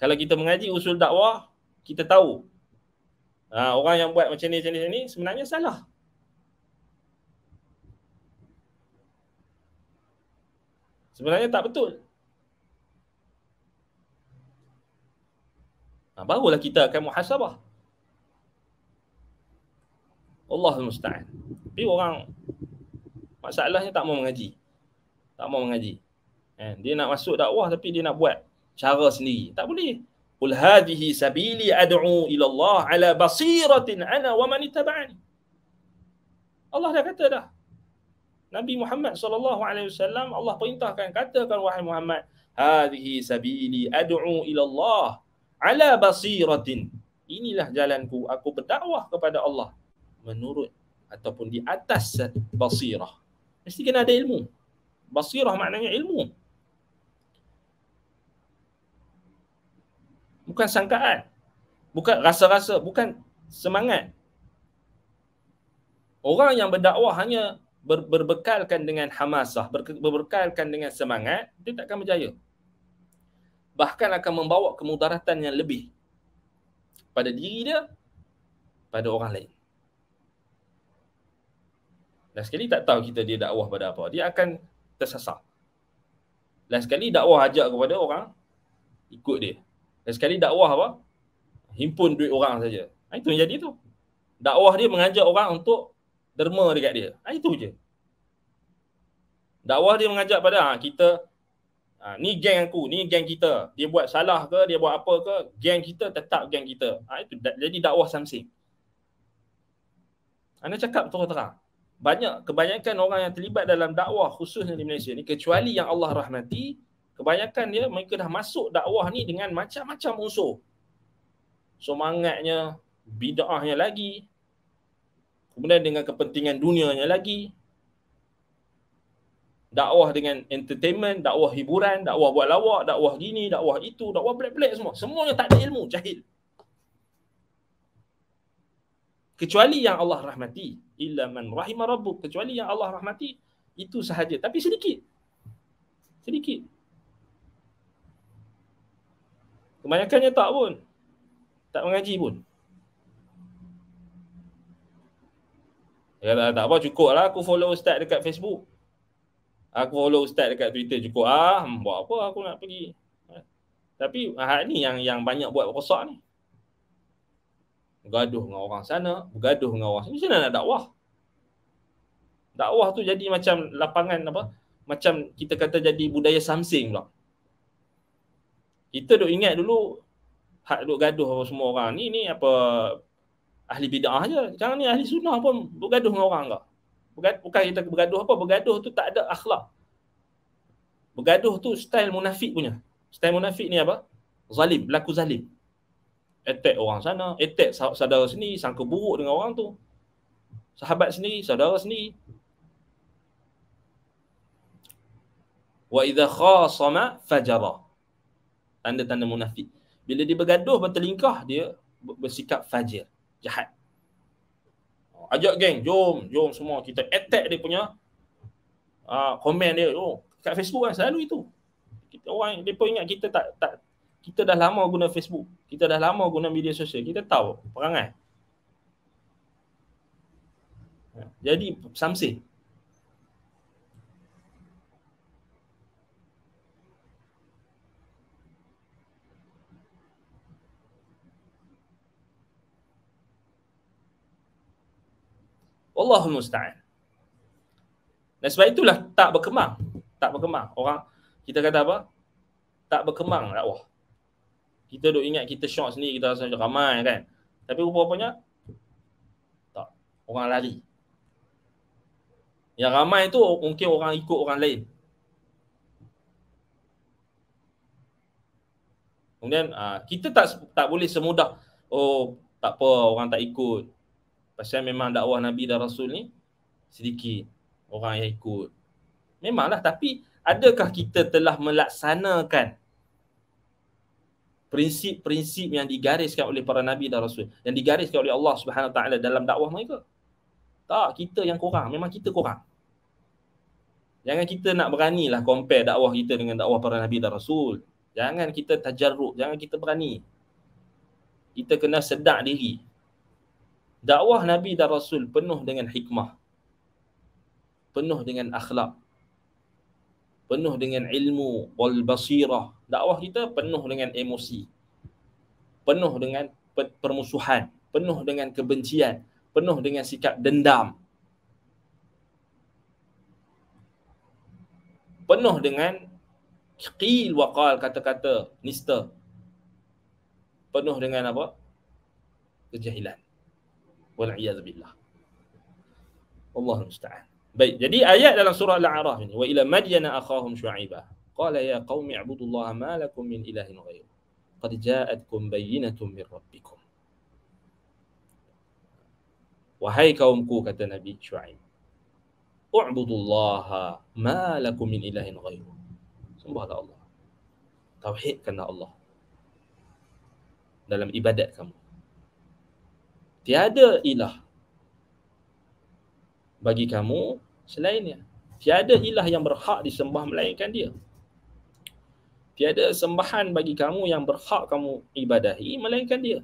kalau kita mengaji usul dakwah kita tahu ha, orang yang buat macam ni macam ni macam ni sebenarnya salah sebenarnya tak betul ha, barulah kita akan muhasabah Allah musta'an tapi orang masalahnya tak mau mengaji tak mau mengaji eh, dia nak masuk dakwah tapi dia nak buat cara sendiri. Tak boleh. Qul hadhihi sabili ad'u ila Allah ala basiratin ana wa man ittaba'ani. Allah dah kata dah. Nabi Muhammad sallallahu alaihi wasallam Allah perintahkan katakan wahai Muhammad, hadhihi sabili ad'u ila Allah ala basiratin. Inilah jalanku aku berdakwah kepada Allah menurut ataupun di atas basirah. Mesti kena ada ilmu. Basirah maknanya ilmu. bukan sangkaan bukan rasa-rasa bukan semangat orang yang berdakwah hanya ber- berbekalkan dengan hamasah ber- berbekalkan dengan semangat dia akan berjaya bahkan akan membawa kemudaratan yang lebih pada diri dia pada orang lain dan sekali tak tahu kita dia dakwah pada apa dia akan tersasar dan sekali dakwah ajak kepada orang ikut dia dan sekali dakwah apa? Himpun duit orang saja. Ha, itu yang jadi tu. Dakwah dia mengajak orang untuk derma dekat dia. Ha, itu je. Dakwah dia mengajak pada ha, kita ha, ni geng aku, ni geng kita. Dia buat salah ke, dia buat apa ke, geng kita tetap geng kita. Ha, itu da- jadi dakwah samsi Anda cakap terang-terang. Banyak, kebanyakan orang yang terlibat dalam dakwah khususnya di Malaysia ni, kecuali yang Allah rahmati, kebanyakan dia mereka dah masuk dakwah ni dengan macam-macam unsur semangatnya bid'ahnya lagi kemudian dengan kepentingan dunianya lagi dakwah dengan entertainment, dakwah hiburan, dakwah buat lawak, dakwah gini, dakwah itu, dakwah black-black semua. Semuanya tak ada ilmu, jahil. Kecuali yang Allah rahmati. Illa man rahimah rabbuk. Kecuali yang Allah rahmati, itu sahaja. Tapi sedikit. Sedikit. Kebanyakannya tak pun. Tak mengaji pun. Ya, tak apa cukup lah aku follow ustaz dekat Facebook. Aku follow ustaz dekat Twitter cukup ah. Buat apa aku nak pergi. Tapi hak ni yang yang banyak buat rosak ni. Bergaduh dengan orang sana, bergaduh dengan orang sini. Macam mana nak dakwah? Dakwah tu jadi macam lapangan apa? Macam kita kata jadi budaya samsing pula. Lah kita duk ingat dulu hak duk gaduh semua orang ni ni apa ahli bidah aja. Jangan ni ahli sunnah pun bergaduh dengan orang ke Bergad, bukan kita bergaduh apa bergaduh tu tak ada akhlak bergaduh tu style munafik punya style munafik ni apa zalim berlaku zalim attack orang sana attack saudara sini, sangka buruk dengan orang tu sahabat sendiri saudara sendiri wa idha khasama fajara tanda-tanda munafik. Bila dia bergaduh pada dia bersikap fajir, jahat. Oh, ajak geng, jom, jom semua kita attack dia punya uh, komen dia. Oh, kat Facebook kan selalu itu. Kita orang depa ingat kita tak tak kita dah lama guna Facebook. Kita dah lama guna media sosial. Kita tahu perangai. Jadi Samsin Wallahul musta'in. Dan sebab itulah tak berkembang. Tak berkembang. Orang kita kata apa? Tak berkembang lah. Wah, Kita duk ingat kita syok sendiri, kita rasa macam ramai kan. Tapi rupa-rupanya tak. Orang lari. Yang ramai tu mungkin orang ikut orang lain. Kemudian ah, kita tak tak boleh semudah oh tak apa orang tak ikut Pasal memang dakwah Nabi dan Rasul ni sedikit orang yang ikut. Memanglah tapi adakah kita telah melaksanakan prinsip-prinsip yang digariskan oleh para nabi dan rasul yang digariskan oleh Allah Subhanahu taala dalam dakwah mereka? Tak, kita yang kurang, memang kita kurang. Jangan kita nak beranilah compare dakwah kita dengan dakwah para nabi dan rasul. Jangan kita tajarruk, jangan kita berani. Kita kena sedar diri dakwah Nabi dan Rasul penuh dengan hikmah. Penuh dengan akhlak. Penuh dengan ilmu wal basirah. Dakwah kita penuh dengan emosi. Penuh dengan permusuhan. Penuh dengan kebencian. Penuh dengan sikap dendam. Penuh dengan qil waqal kata-kata nista. Penuh dengan apa? Kejahilan. والعياذ بالله Allah المستعان بي. jadi ayat dalam surah Al-A'raf ini, wa ila madyana akhahum syu'aiba. Qala ya qaumi i'budullaha ma lakum min ilahin ghairu. Qad ja'atkum bayyinatun min rabbikum. Wahai kaumku kata Nabi Syuaib. U'budullaha ma lakum min ilahin ghairu. Sembahlah Allah. Tauhidkanlah Allah. Dalam ibadat kamu tiada ilah bagi kamu selainnya tiada ilah yang berhak disembah melainkan dia tiada sembahan bagi kamu yang berhak kamu ibadahi melainkan dia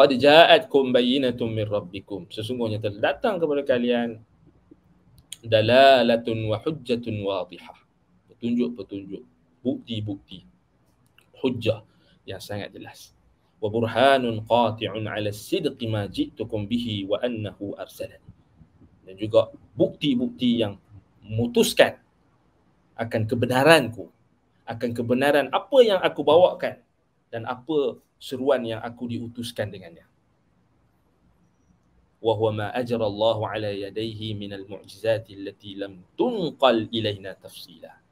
qad ja'atkum bayyinatun min rabbikum sesungguhnya telah datang kepada kalian dalalatun wa hujjatun wadihah petunjuk-petunjuk bukti-bukti hujah yang sangat jelas وَبُرْهَانٌ قَاطِعٌ عَلَى السِّدْقِ مَا جِئْتُكُمْ بِهِ وَأَنَّهُ أَرْسَلَنِ Dan juga bukti-bukti yang memutuskan akan kebenaranku, akan kebenaran apa yang aku bawakan dan apa seruan yang aku diutuskan dengannya. وَهُوَ مَا أَجَرَ اللَّهُ عَلَى يَدَيْهِ مِنَ الْمُعْجِزَاتِ الَّتِي لَمْ تُنْقَلْ إِلَيْنَا تَفْصِيلًا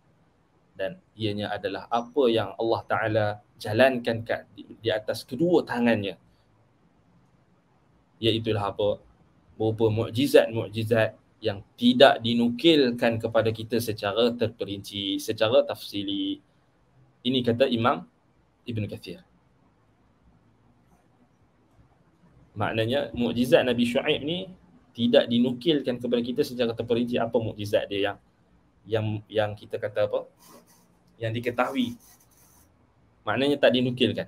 dan ianya adalah apa yang Allah Ta'ala jalankan kat, di, di atas kedua tangannya iaitulah apa berupa mu'jizat mukjizat yang tidak dinukilkan kepada kita secara terperinci secara tafsili ini kata Imam Ibn Kathir maknanya mu'jizat Nabi Shu'aib ni tidak dinukilkan kepada kita secara terperinci apa mu'jizat dia yang yang yang kita kata apa yang diketahui maknanya tak dinukilkan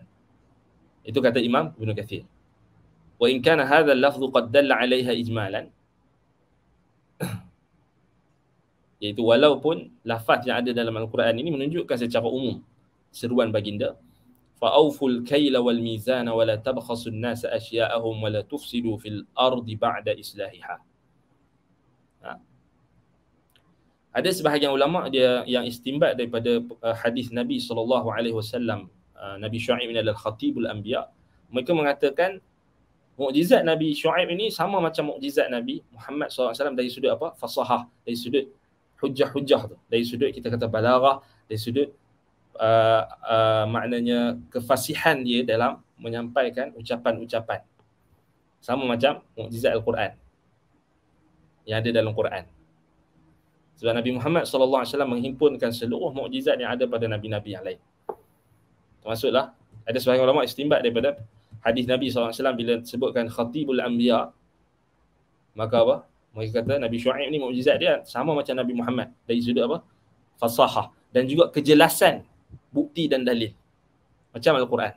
itu kata Imam Ibn Kathir wa in kana hadha al-lafdhu qad dalla 'alayha ijmalan iaitu walaupun lafaz yang ada dalam al-Quran ini menunjukkan secara umum seruan baginda fa'awful kayla wal mizana wa la tabkhasu an-nasa asya'ahum wa la tufsidu fil ardi ba'da islahiha ada sebahagian ulama dia yang istimbat daripada uh, hadis Nabi saw. alaihi uh, Nabi Syuaib bin Al-Khatibul Anbiya mereka mengatakan mukjizat Nabi Syuaib ini sama macam mukjizat Nabi Muhammad SAW dari sudut apa? Fasahah, dari sudut hujah-hujah tu. Dari sudut kita kata balarah, dari sudut uh, uh, maknanya kefasihan dia dalam menyampaikan ucapan-ucapan. Sama macam mukjizat Al-Quran yang ada dalam Quran. Itulah Nabi Muhammad saw menghimpunkan seluruh mukjizat yang ada pada nabi-nabi yang lain. Termasuklah ada sebahagian ulama istimbat daripada hadis Nabi saw bila sebutkan khatibul anbiya maka apa? Mereka kata Nabi Shu'aib ni mukjizat dia sama macam Nabi Muhammad dari sudut apa? Fasahah dan juga kejelasan bukti dan dalil. Macam Al-Quran.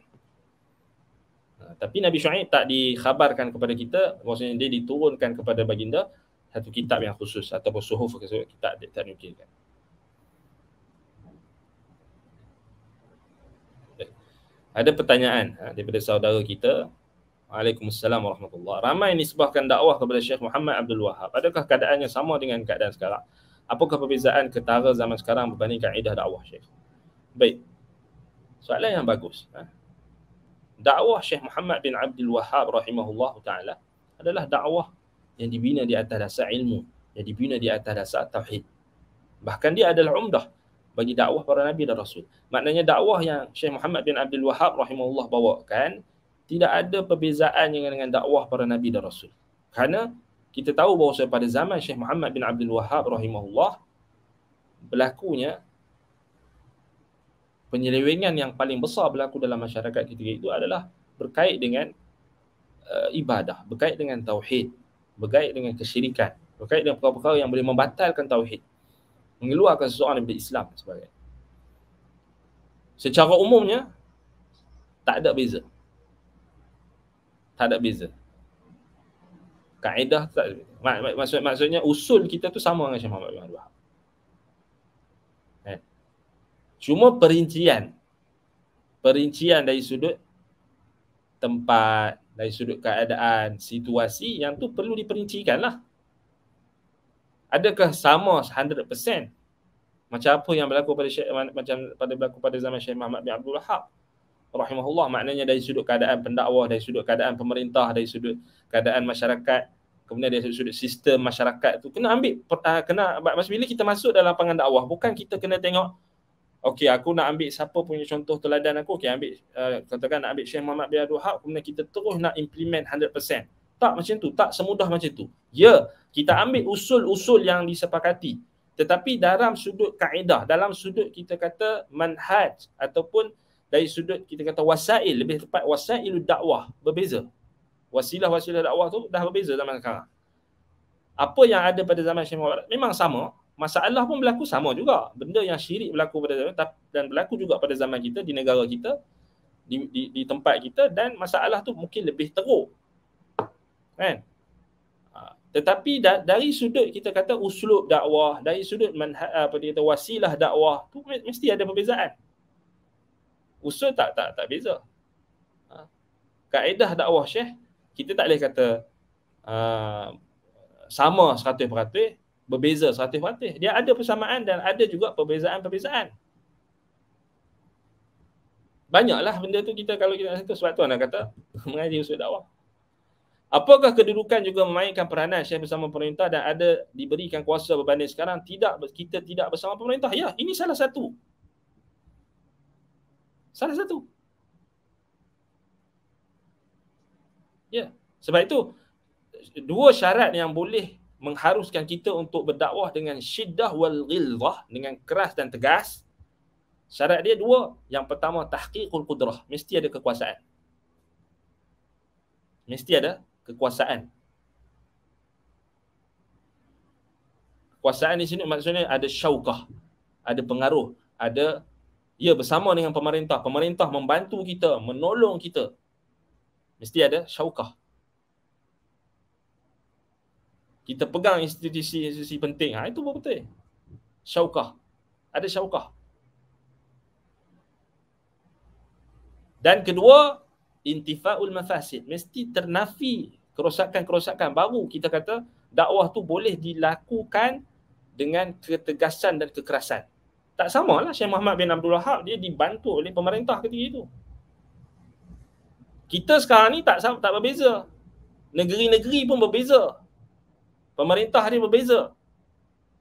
Ha, tapi Nabi Shu'aib tak dikhabarkan kepada kita, maksudnya dia diturunkan kepada baginda satu kitab yang khusus ataupun suhuf ke sebab kitab dia tak nukil Ada pertanyaan ha, daripada saudara kita. Waalaikumsalam warahmatullahi Ramai nisbahkan dakwah kepada Syekh Muhammad Abdul Wahab. Adakah keadaannya sama dengan keadaan sekarang? Apakah perbezaan ketara zaman sekarang berbanding kaedah dakwah Syekh? Baik. Soalan yang bagus. Ha? Dakwah Syekh Muhammad bin Abdul Wahab rahimahullah ta'ala adalah dakwah yang dibina di atas dasar ilmu yang dibina di atas dasar tauhid bahkan dia adalah umdah bagi dakwah para nabi dan rasul maknanya dakwah yang Syekh Muhammad bin Abdul Wahab rahimahullah bawakan tidak ada perbezaan dengan dakwah para nabi dan rasul kerana kita tahu bahawa pada zaman Syekh Muhammad bin Abdul Wahab rahimahullah berlakunya penyelewengan yang paling besar berlaku dalam masyarakat ketika itu adalah berkait dengan uh, ibadah, berkait dengan tauhid, berkait dengan kesyirikan, berkait dengan perkara-perkara yang boleh membatalkan tauhid. Mengeluarkan seseorang daripada Islam sebagainya. Secara umumnya tak ada beza. Tak ada beza. Kaedah tak mak, mak, maksud, maksudnya usul kita tu sama dengan Syekh Muhammad bin Abdul eh. Cuma perincian perincian dari sudut tempat dari sudut keadaan, situasi yang tu perlu diperincikan lah. Adakah sama 100%? Macam apa yang berlaku pada Syekh, macam pada berlaku pada zaman Syekh Muhammad bin Abdul Wahab rahimahullah maknanya dari sudut keadaan pendakwa, dari sudut keadaan pemerintah, dari sudut keadaan masyarakat, kemudian dari sudut sistem masyarakat tu kena ambil uh, kena bila kita masuk dalam lapangan dakwah bukan kita kena tengok okey aku nak ambil siapa punya contoh teladan aku okey ambil uh, katakan nak ambil Syekh Muhammad bin Abdul Wahab kemudian kita terus nak implement 100% tak macam tu tak semudah macam tu ya kita ambil usul-usul yang disepakati tetapi dalam sudut kaedah dalam sudut kita kata manhaj ataupun dari sudut kita kata wasail lebih tepat wasail dakwah berbeza wasilah-wasilah dakwah tu dah berbeza zaman sekarang apa yang ada pada zaman Syekh Muhammad memang sama masalah pun berlaku sama juga. Benda yang syirik berlaku pada zaman dan berlaku juga pada zaman kita di negara kita di, di, di tempat kita dan masalah tu mungkin lebih teruk. Kan? Ha, tetapi da, dari sudut kita kata uslub dakwah, dari sudut apa dia kata wasilah dakwah tu mesti ada perbezaan. Usul tak tak tak beza. Ha. Kaedah dakwah Syekh, kita tak boleh kata uh, sama 100% berbeza satu fatih. Dia ada persamaan dan ada juga perbezaan-perbezaan. Banyaklah benda tu kita kalau kita nak satu sebab tu anak kata mengaji usul dakwah. Apakah kedudukan juga memainkan peranan saya bersama pemerintah dan ada diberikan kuasa berbanding sekarang tidak kita tidak bersama pemerintah? Ya, ini salah satu. Salah satu. Ya, sebab itu dua syarat yang boleh mengharuskan kita untuk berdakwah dengan syiddah wal ghilzah dengan keras dan tegas syarat dia dua yang pertama tahqiqul qudrah mesti ada kekuasaan mesti ada kekuasaan kekuasaan di sini maksudnya ada syaukah ada pengaruh ada ya bersama dengan pemerintah pemerintah membantu kita menolong kita mesti ada syaukah kita pegang institusi-institusi penting ha, itu betul syaukah ada syaukah dan kedua intifaul mafasid mesti ternafi kerosakan-kerosakan baru kita kata dakwah tu boleh dilakukan dengan ketegasan dan kekerasan tak sama lah. Syekh Muhammad bin Abdul Wahab dia dibantu oleh pemerintah ketika itu kita sekarang ni tak tak berbeza negeri-negeri pun berbeza Pemerintah dia berbeza.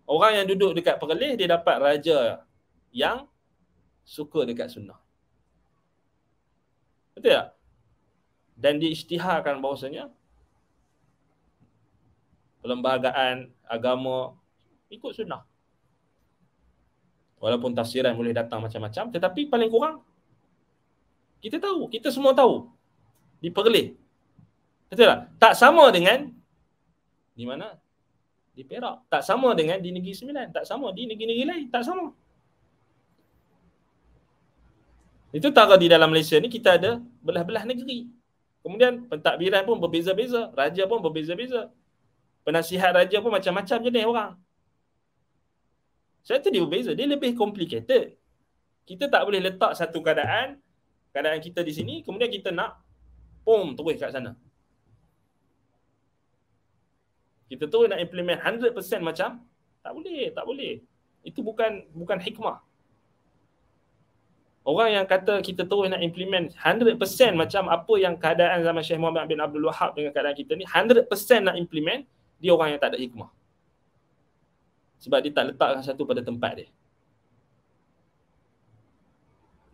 Orang yang duduk dekat perlis, dia dapat raja yang suka dekat sunnah. Betul tak? Dan diisytiharkan bahawasanya perlembagaan agama ikut sunnah. Walaupun tafsiran boleh datang macam-macam, tetapi paling kurang kita tahu, kita semua tahu di perlis. Betul tak? Tak sama dengan di mana? di Perak. Tak sama dengan di Negeri Sembilan. Tak sama di negeri-negeri lain. Tak sama. Itu tak di dalam Malaysia ni kita ada belah-belah negeri. Kemudian pentadbiran pun berbeza-beza. Raja pun berbeza-beza. Penasihat raja pun macam-macam jenis orang. tu dia berbeza. Dia lebih complicated. Kita tak boleh letak satu keadaan. Keadaan kita di sini. Kemudian kita nak pum terus kat sana kita terus nak implement 100% macam tak boleh tak boleh itu bukan bukan hikmah orang yang kata kita terus nak implement 100% macam apa yang keadaan zaman Syekh Muhammad bin Abdul Wahab dengan keadaan kita ni 100% nak implement dia orang yang tak ada hikmah sebab dia tak letakkan satu pada tempat dia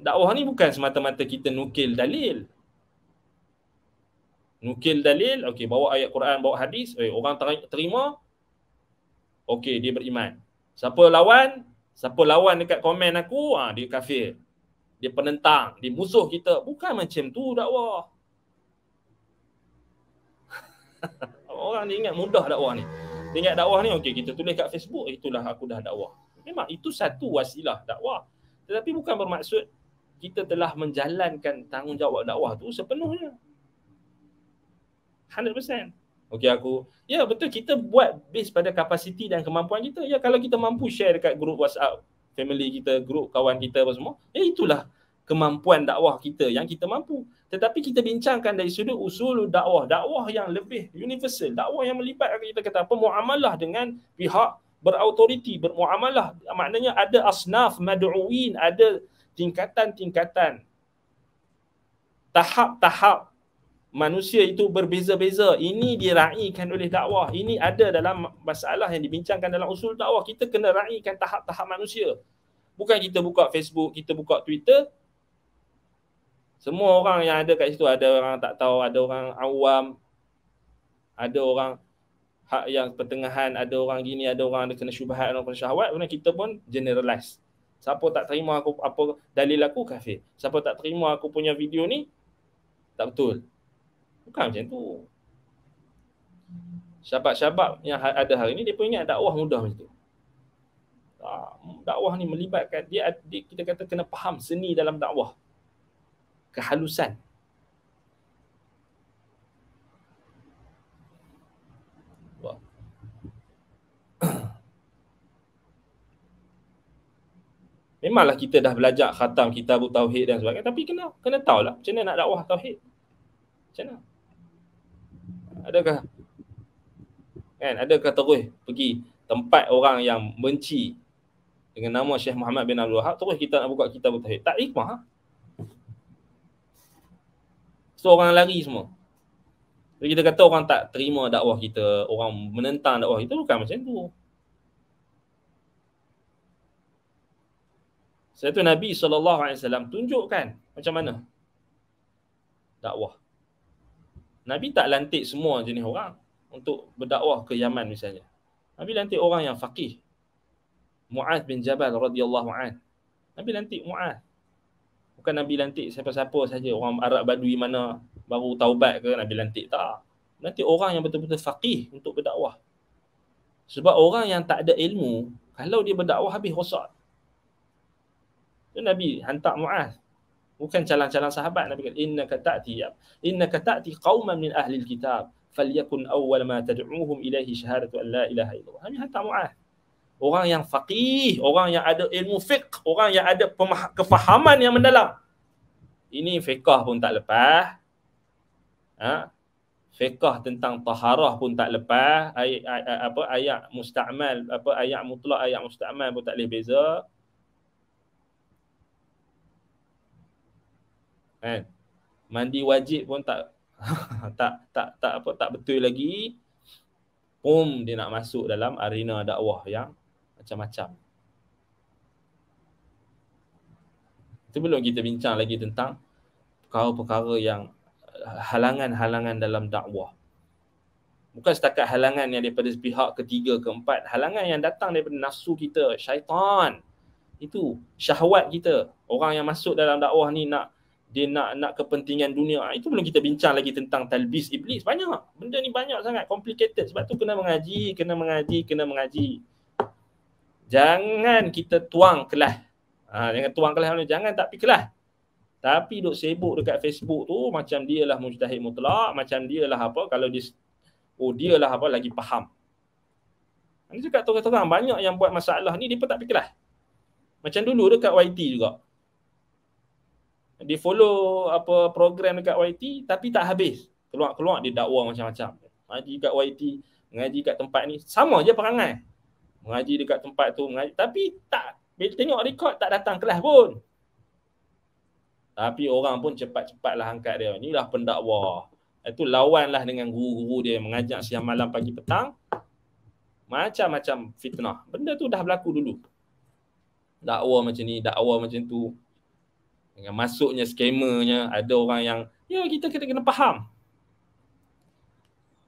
dakwah ni bukan semata-mata kita nukil dalil nukil dalil, okey bawa ayat Quran, bawa hadis, okay, eh, orang terima, okey dia beriman. Siapa lawan? Siapa lawan dekat komen aku, ah ha, dia kafir. Dia penentang, dia musuh kita. Bukan macam tu dakwah. orang ni ingat mudah dakwah ni. Dia ingat dakwah ni, okey kita tulis kat Facebook, itulah aku dah dakwah. Memang itu satu wasilah dakwah. Tetapi bukan bermaksud kita telah menjalankan tanggungjawab dakwah tu sepenuhnya. 100%. Okey aku. Ya yeah, betul kita buat based pada kapasiti dan kemampuan kita. Ya yeah, kalau kita mampu share dekat grup WhatsApp family kita, grup kawan kita apa semua, ya eh, itulah kemampuan dakwah kita yang kita mampu. Tetapi kita bincangkan dari sudut usul dakwah, dakwah yang lebih universal, dakwah yang melibatkan kita kata apa muamalah dengan pihak berautoriti, bermuamalah. Maknanya ada asnaf mad'uin, ada tingkatan-tingkatan tahap-tahap manusia itu berbeza-beza. Ini diraihkan oleh dakwah. Ini ada dalam masalah yang dibincangkan dalam usul dakwah. Kita kena raikan tahap-tahap manusia. Bukan kita buka Facebook, kita buka Twitter. Semua orang yang ada kat situ, ada orang tak tahu, ada orang awam, ada orang hak yang pertengahan, ada orang gini, ada orang ada kena syubhat, ada orang kena syahwat, kemudian kita pun generalize. Siapa tak terima aku apa dalil aku kafir. Siapa tak terima aku punya video ni, tak betul. Bukan macam tu. Sahabat-sahabat yang ha- ada hari ni, dia pun ingat dakwah mudah macam tu. Ah, dakwah ni melibatkan, dia, dia kita kata kena faham seni dalam dakwah. Kehalusan. Memanglah kita dah belajar khatam kitab tauhid dan sebagainya tapi kena kena tahu lah macam mana nak dakwah tauhid. Macam mana? Adakah? Kan? Adakah terus pergi tempat orang yang benci dengan nama Syekh Muhammad bin Abdul Wahab terus kita nak buka kita tauhid. Tak hikmah. Ha? So orang lari semua. Jadi kita kata orang tak terima dakwah kita, orang menentang dakwah itu bukan macam tu. Sebab tu Nabi SAW tunjukkan macam mana dakwah. Nabi tak lantik semua jenis orang untuk berdakwah ke Yaman misalnya. Nabi lantik orang yang faqih. Mu'ad bin Jabal radhiyallahu an. Nabi lantik Mu'ad. Bukan Nabi lantik siapa-siapa saja orang Arab Badui mana baru taubat ke Nabi lantik tak. Nanti orang yang betul-betul faqih untuk berdakwah. Sebab orang yang tak ada ilmu, kalau dia berdakwah habis rosak. Itu Nabi hantar Mu'az bukan calang-calang sahabat Nabi kata innaka ta'ti ya Inna innaka ta'ti qauman min ahli alkitab falyakun awwal ma tad'uuhum ilayhi shahadatu an la ilaha illallah ini hatta mu'ah orang yang faqih orang yang ada ilmu fiqh orang yang ada pemah- kefahaman yang mendalam ini fiqh pun tak lepas ha fiqh tentang taharah pun tak lepas ayat, ayat apa ayat musta'mal apa ayat mutlak ayat musta'mal pun tak boleh beza kan mandi wajib pun tak tak tak tak apa tak betul lagi pun dia nak masuk dalam arena dakwah yang macam-macam itu belum kita bincang lagi tentang perkara-perkara yang halangan-halangan dalam dakwah bukan setakat halangan yang daripada pihak ketiga keempat halangan yang datang daripada nafsu kita syaitan itu syahwat kita orang yang masuk dalam dakwah ni nak dia nak nak kepentingan dunia. Ha, itu belum kita bincang lagi tentang talbis iblis. Banyak. Benda ni banyak sangat. Complicated. Sebab tu kena mengaji, kena mengaji, kena mengaji. Jangan kita tuang kelas. Ha, jangan tuang kelas. Jangan tak pergi kelas. Tapi duk sibuk dekat Facebook tu macam dia lah mujtahid mutlak. Macam dia lah apa. Kalau dia, oh dia lah apa lagi faham. Ini cakap terang-terang. Banyak yang buat masalah ni dia pun tak pergi kelas. Macam dulu dekat YT juga dia follow apa program dekat YT tapi tak habis. Keluar-keluar dia dakwah macam-macam. Mengaji dekat YT, mengaji dekat tempat ni. Sama je perangai. Mengaji dekat tempat tu, mengaji. Tapi tak, bila tengok rekod tak datang kelas pun. Tapi orang pun cepat-cepatlah angkat dia. Inilah pendakwa. Itu lawanlah dengan guru-guru dia mengajak siang malam pagi petang. Macam-macam fitnah. Benda tu dah berlaku dulu. Dakwa macam ni, dakwa macam tu dengan masuknya skemernya ada orang yang ya kita kena kena faham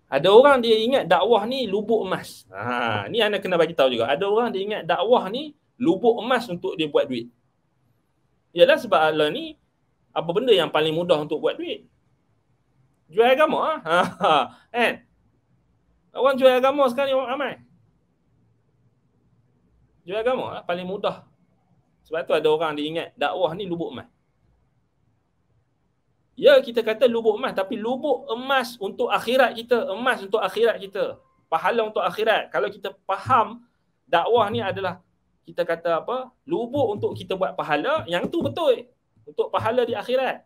ada orang dia ingat dakwah ni lubuk emas ha ni anda kena bagi tahu juga ada orang dia ingat dakwah ni lubuk emas untuk dia buat duit ialah sebab Allah ni apa benda yang paling mudah untuk buat duit jual agama ah. ha, ha kan ha. orang jual agama sekarang ni orang ramai jual agama ah, paling mudah sebab tu ada orang dia ingat dakwah ni lubuk emas Ya kita kata lubuk emas tapi lubuk emas untuk akhirat kita, emas untuk akhirat kita. Pahala untuk akhirat. Kalau kita faham dakwah ni adalah kita kata apa? Lubuk untuk kita buat pahala, yang tu betul. Untuk pahala di akhirat.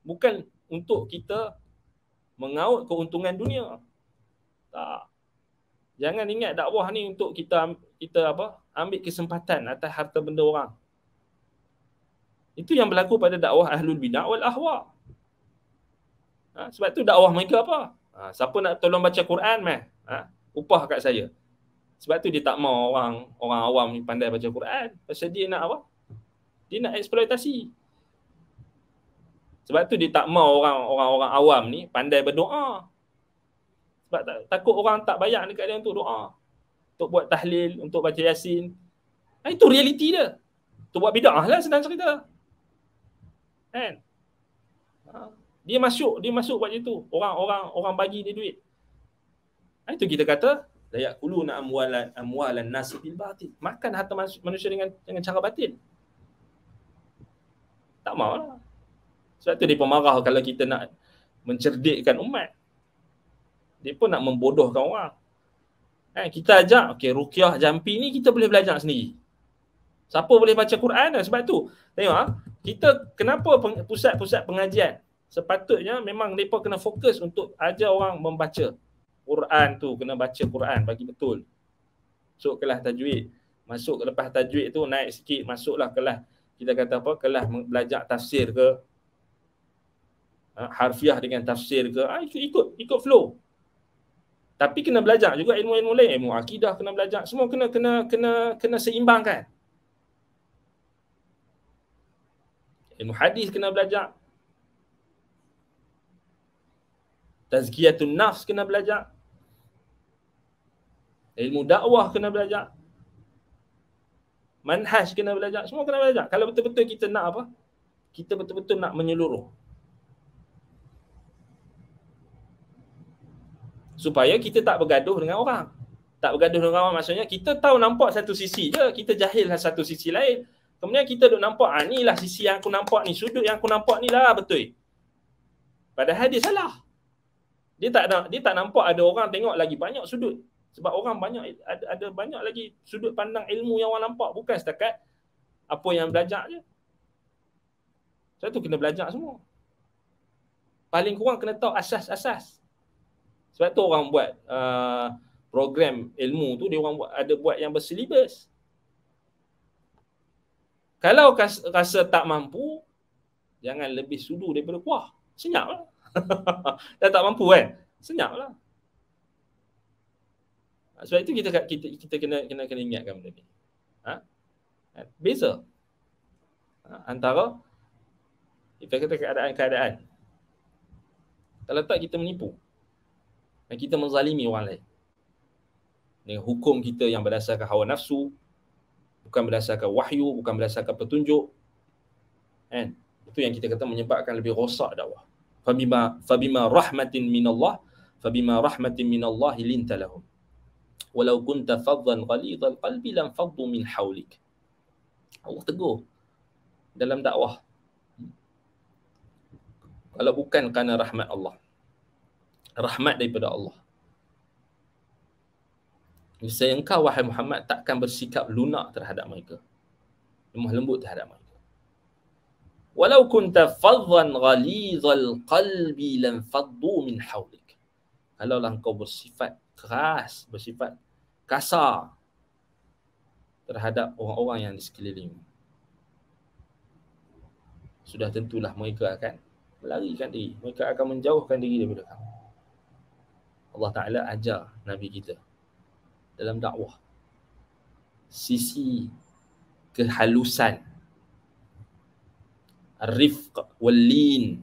Bukan untuk kita mengaut keuntungan dunia. Tak. Jangan ingat dakwah ni untuk kita kita apa? Ambil kesempatan atas harta benda orang. Itu yang berlaku pada dakwah ahlul bina' wal ahwa. Ha, sebab tu dakwah mereka apa? Ha, siapa nak tolong baca Quran meh? Ha, upah kat saya. Sebab tu dia tak mau orang orang awam ni pandai baca Quran. Pasal dia nak apa? Dia nak eksploitasi. Sebab tu dia tak mau orang orang orang awam ni pandai berdoa. Sebab tak, takut orang tak bayar dekat dia untuk doa. Untuk buat tahlil, untuk baca Yasin. Ha, itu realiti dia. Untuk buat bid'ah lah senang cerita. Kan? Dia masuk, dia masuk buat itu. Orang-orang orang bagi dia duit. Ha, itu kita kata la yakuluna amwalan amwalan nas bil batil. Makan harta manusia dengan dengan cara batil. Tak mau lah. Sebab tu dia pun marah kalau kita nak mencerdikkan umat. Dia pun nak membodohkan orang. Eh, kita ajak, okay, rukiah jampi ni kita boleh belajar sendiri. Siapa boleh baca Quran Sebab tu, tengok ha kita kenapa pusat-pusat pengajian sepatutnya memang mereka kena fokus untuk ajar orang membaca Quran tu kena baca Quran bagi betul masuk kelas tajwid masuk lepas tajwid tu naik sikit masuklah kelas kita kata apa kelas belajar tafsir ke ha, harfiah dengan tafsir ke ha, ikut ikut, ikut flow tapi kena belajar juga ilmu-ilmu lain ilmu akidah kena belajar semua kena kena kena kena seimbangkan ilmu hadis kena belajar tazkiyatun nafs kena belajar ilmu dakwah kena belajar manhaj kena belajar semua kena belajar kalau betul-betul kita nak apa kita betul-betul nak menyeluruh supaya kita tak bergaduh dengan orang tak bergaduh dengan orang maksudnya kita tahu nampak satu sisi je kita jahil satu sisi lain Kemudian kita duk nampak, ah, inilah sisi yang aku nampak ni, sudut yang aku nampak ni lah betul. Padahal dia salah. Dia tak nak, dia tak nampak ada orang tengok lagi banyak sudut. Sebab orang banyak, ada, ada banyak lagi sudut pandang ilmu yang orang nampak. Bukan setakat apa yang belajar je. Sebab tu kena belajar semua. Paling kurang kena tahu asas-asas. Sebab tu orang buat uh, program ilmu tu, dia orang buat, ada buat yang bersilibus. Kalau rasa tak mampu, jangan lebih sudu daripada kuah. Senyap lah. Dah tak mampu kan? Senyap lah. Ah, sebab itu kita, kita, kita kena, kena, kena ingatkan benda ni. Ha? ha? Beza. Ha? Antara kita kata keadaan-keadaan. Kalau tak kita menipu. Dan kita menzalimi orang lain. Dengan hukum kita yang berdasarkan hawa nafsu, bukan berdasarkan wahyu, bukan berdasarkan petunjuk. Kan? Itu yang kita kata menyebabkan lebih rosak dakwah. Fabima fabima rahmatin minallah fabima rahmatin minallahi linta lahum. Walau kunta faddan ghalidhal qalbi lam faddu min hawlik. Allah tegur dalam dakwah. Kalau bukan kerana rahmat Allah. Rahmat daripada Allah. Misalnya engkau wahai Muhammad takkan bersikap lunak terhadap mereka. Lemah lembut terhadap mereka. Walau kunta fadhan ghalizal qalbi lan faddu min hawlik. Kalau lah engkau bersifat keras, bersifat kasar terhadap orang-orang yang di sekeliling. Sudah tentulah mereka akan melarikan diri. Mereka akan menjauhkan diri daripada kamu. Allah Ta'ala ajar Nabi kita dalam dakwah sisi kehalusan rifq wal lin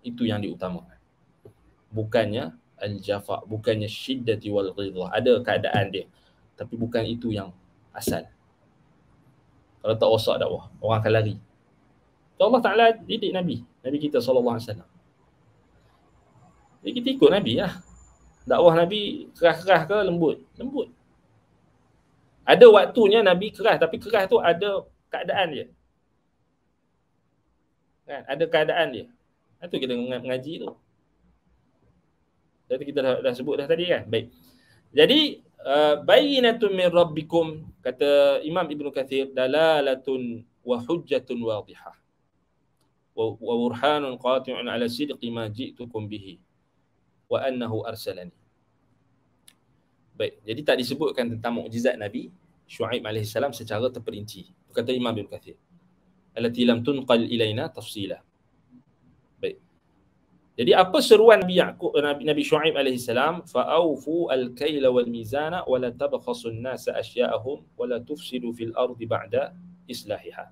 itu yang diutamakan bukannya al jafa bukannya syiddati wal ghidha ada keadaan dia tapi bukan itu yang asal kalau tak rosak dakwah orang akan lari so Allah Taala didik nabi nabi kita sallallahu alaihi jadi kita ikut nabi lah ya? dakwah Nabi keras-keras ke lembut? Lembut. Ada waktunya Nabi keras tapi keras tu ada keadaan dia. Kan? Ada keadaan dia. Itu kita mengaji tu. Jadi kita dah, dah sebut dah tadi kan. Baik. Jadi uh, bayyinatun min rabbikum kata Imam Ibn Kathir dalalatun wa hujjatun wadihah wa urhanun qati'un ala sidqi ma ji'tukum bihi wa annahu arsalani. Baik, jadi tak disebutkan tentang mukjizat Nabi Shu'aib alaihi salam secara terperinci. Berkata Imam Ibn Kathir. Alati lam tunqal ilaina tafsila. Baik. Jadi apa seruan Nabi Yaqub Nabi, Nabi Shu'aib alaihi salam fa awfu al kayla wal mizana wa la tabkhasu an nasa asya'ahum wa la tufsidu fil ardi ba'da islahiha.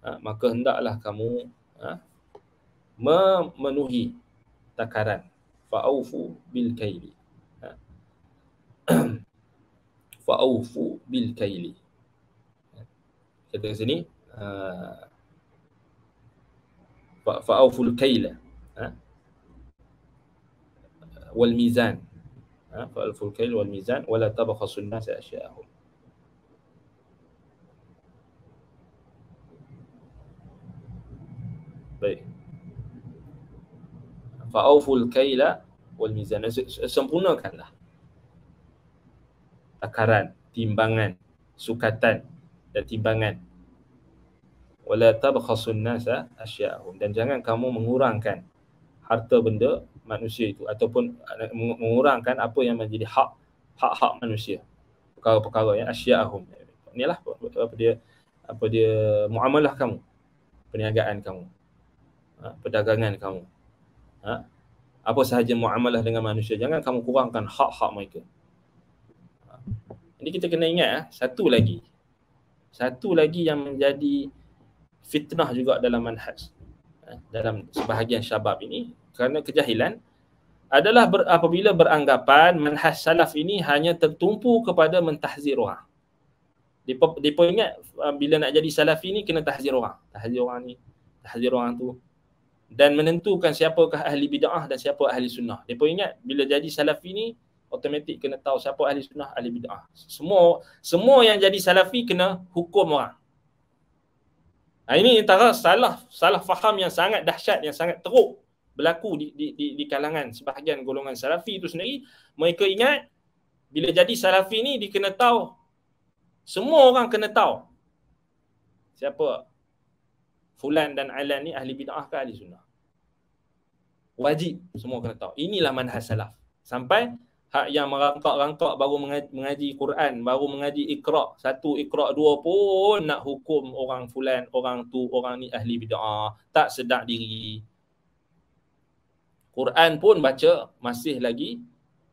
Ha, maka hendaklah kamu ha, memenuhi takaran فأوفوا بالكيل فأوفوا بالكيل kita ah. فأوفوا الكيل ah. والميزان ah. فأوفوا الكيل والميزان ولا تبخسوا الناس أشياءهم طيب fa'auful kaila wal mizan sempurnakanlah takaran timbangan sukatan dan timbangan wala tabkhasun nasa asya'hum dan jangan kamu mengurangkan harta benda manusia itu ataupun eh, mengurangkan apa yang menjadi hak hak-hak manusia perkara-perkara yang asya'hum inilah apa dia apa dia muamalah kamu perniagaan kamu ha, perdagangan kamu ha? apa sahaja muamalah dengan manusia jangan kamu kurangkan hak-hak mereka jadi ha? kita kena ingat eh, satu lagi satu lagi yang menjadi fitnah juga dalam manhaj eh, dalam sebahagian syabab ini kerana kejahilan adalah ber, apabila beranggapan manhaj salaf ini hanya tertumpu kepada mentahzir orang. Dia, dia pun ingat uh, bila nak jadi salafi ni kena tahzir orang. Tahzir orang ni, tahzir orang tu dan menentukan siapakah ahli bid'ah dan siapa ahli sunnah. Depa ingat bila jadi salafi ni automatik kena tahu siapa ahli sunnah, ahli bid'ah. Semua semua yang jadi salafi kena hukum orang. Nah, ha, ini antara salah salah faham yang sangat dahsyat yang sangat teruk berlaku di, di di di kalangan sebahagian golongan salafi itu sendiri mereka ingat bila jadi salafi ni dia kena tahu semua orang kena tahu siapa Fulan dan Alan ni ahli bid'ah ke ahli sunnah? Wajib semua kena tahu. Inilah manhaj salaf. Sampai hak yang merangkak-rangkak baru mengaji, mengaji Quran, baru mengaji Iqra, satu Iqra dua pun nak hukum orang fulan, orang tu, orang ni ahli bid'ah, tak sedar diri. Quran pun baca masih lagi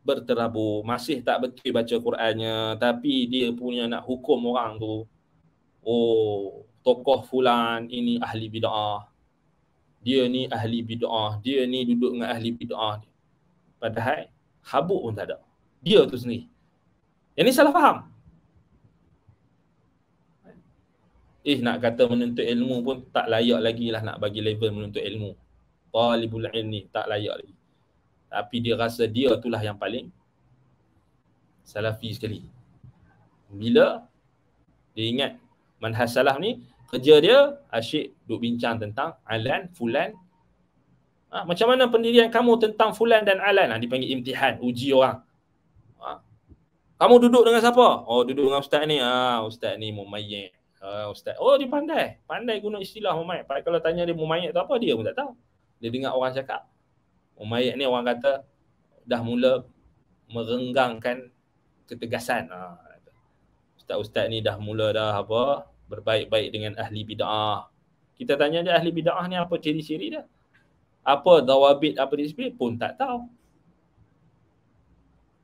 berterabur, masih tak betul baca Qurannya, tapi dia punya nak hukum orang tu. Oh, tokoh fulan ini ahli bid'ah. Dia ni ahli bid'ah. Dia ni duduk dengan ahli bid'ah. Padahal habuk pun tak ada. Dia tu sendiri. Yang ni salah faham. Eh nak kata menuntut ilmu pun tak layak lagi lah nak bagi level menuntut ilmu. Talibul ilmi tak layak lagi. Tapi dia rasa dia itulah yang paling salafi sekali. Bila dia ingat manhas salaf ni kerja dia asyik duk bincang tentang alan fulan ha, macam mana pendirian kamu tentang fulan dan alan ha, dipanggil imtihan uji orang ha, kamu duduk dengan siapa oh duduk dengan ustaz ni ha, ustaz ni mumayyiz ha, ustaz oh dia pandai pandai guna istilah mumayyiz pandai kalau tanya dia mumayyiz tu apa dia pun tak tahu dia dengar orang cakap mumayyiz ni orang kata dah mula merenggangkan ketegasan ha, ustaz-ustaz ni dah mula dah apa berbaik-baik dengan ahli bid'ah. Kita tanya dia ahli bid'ah ni apa ciri-ciri dia? Apa dawabit apa ni disiplin pun tak tahu.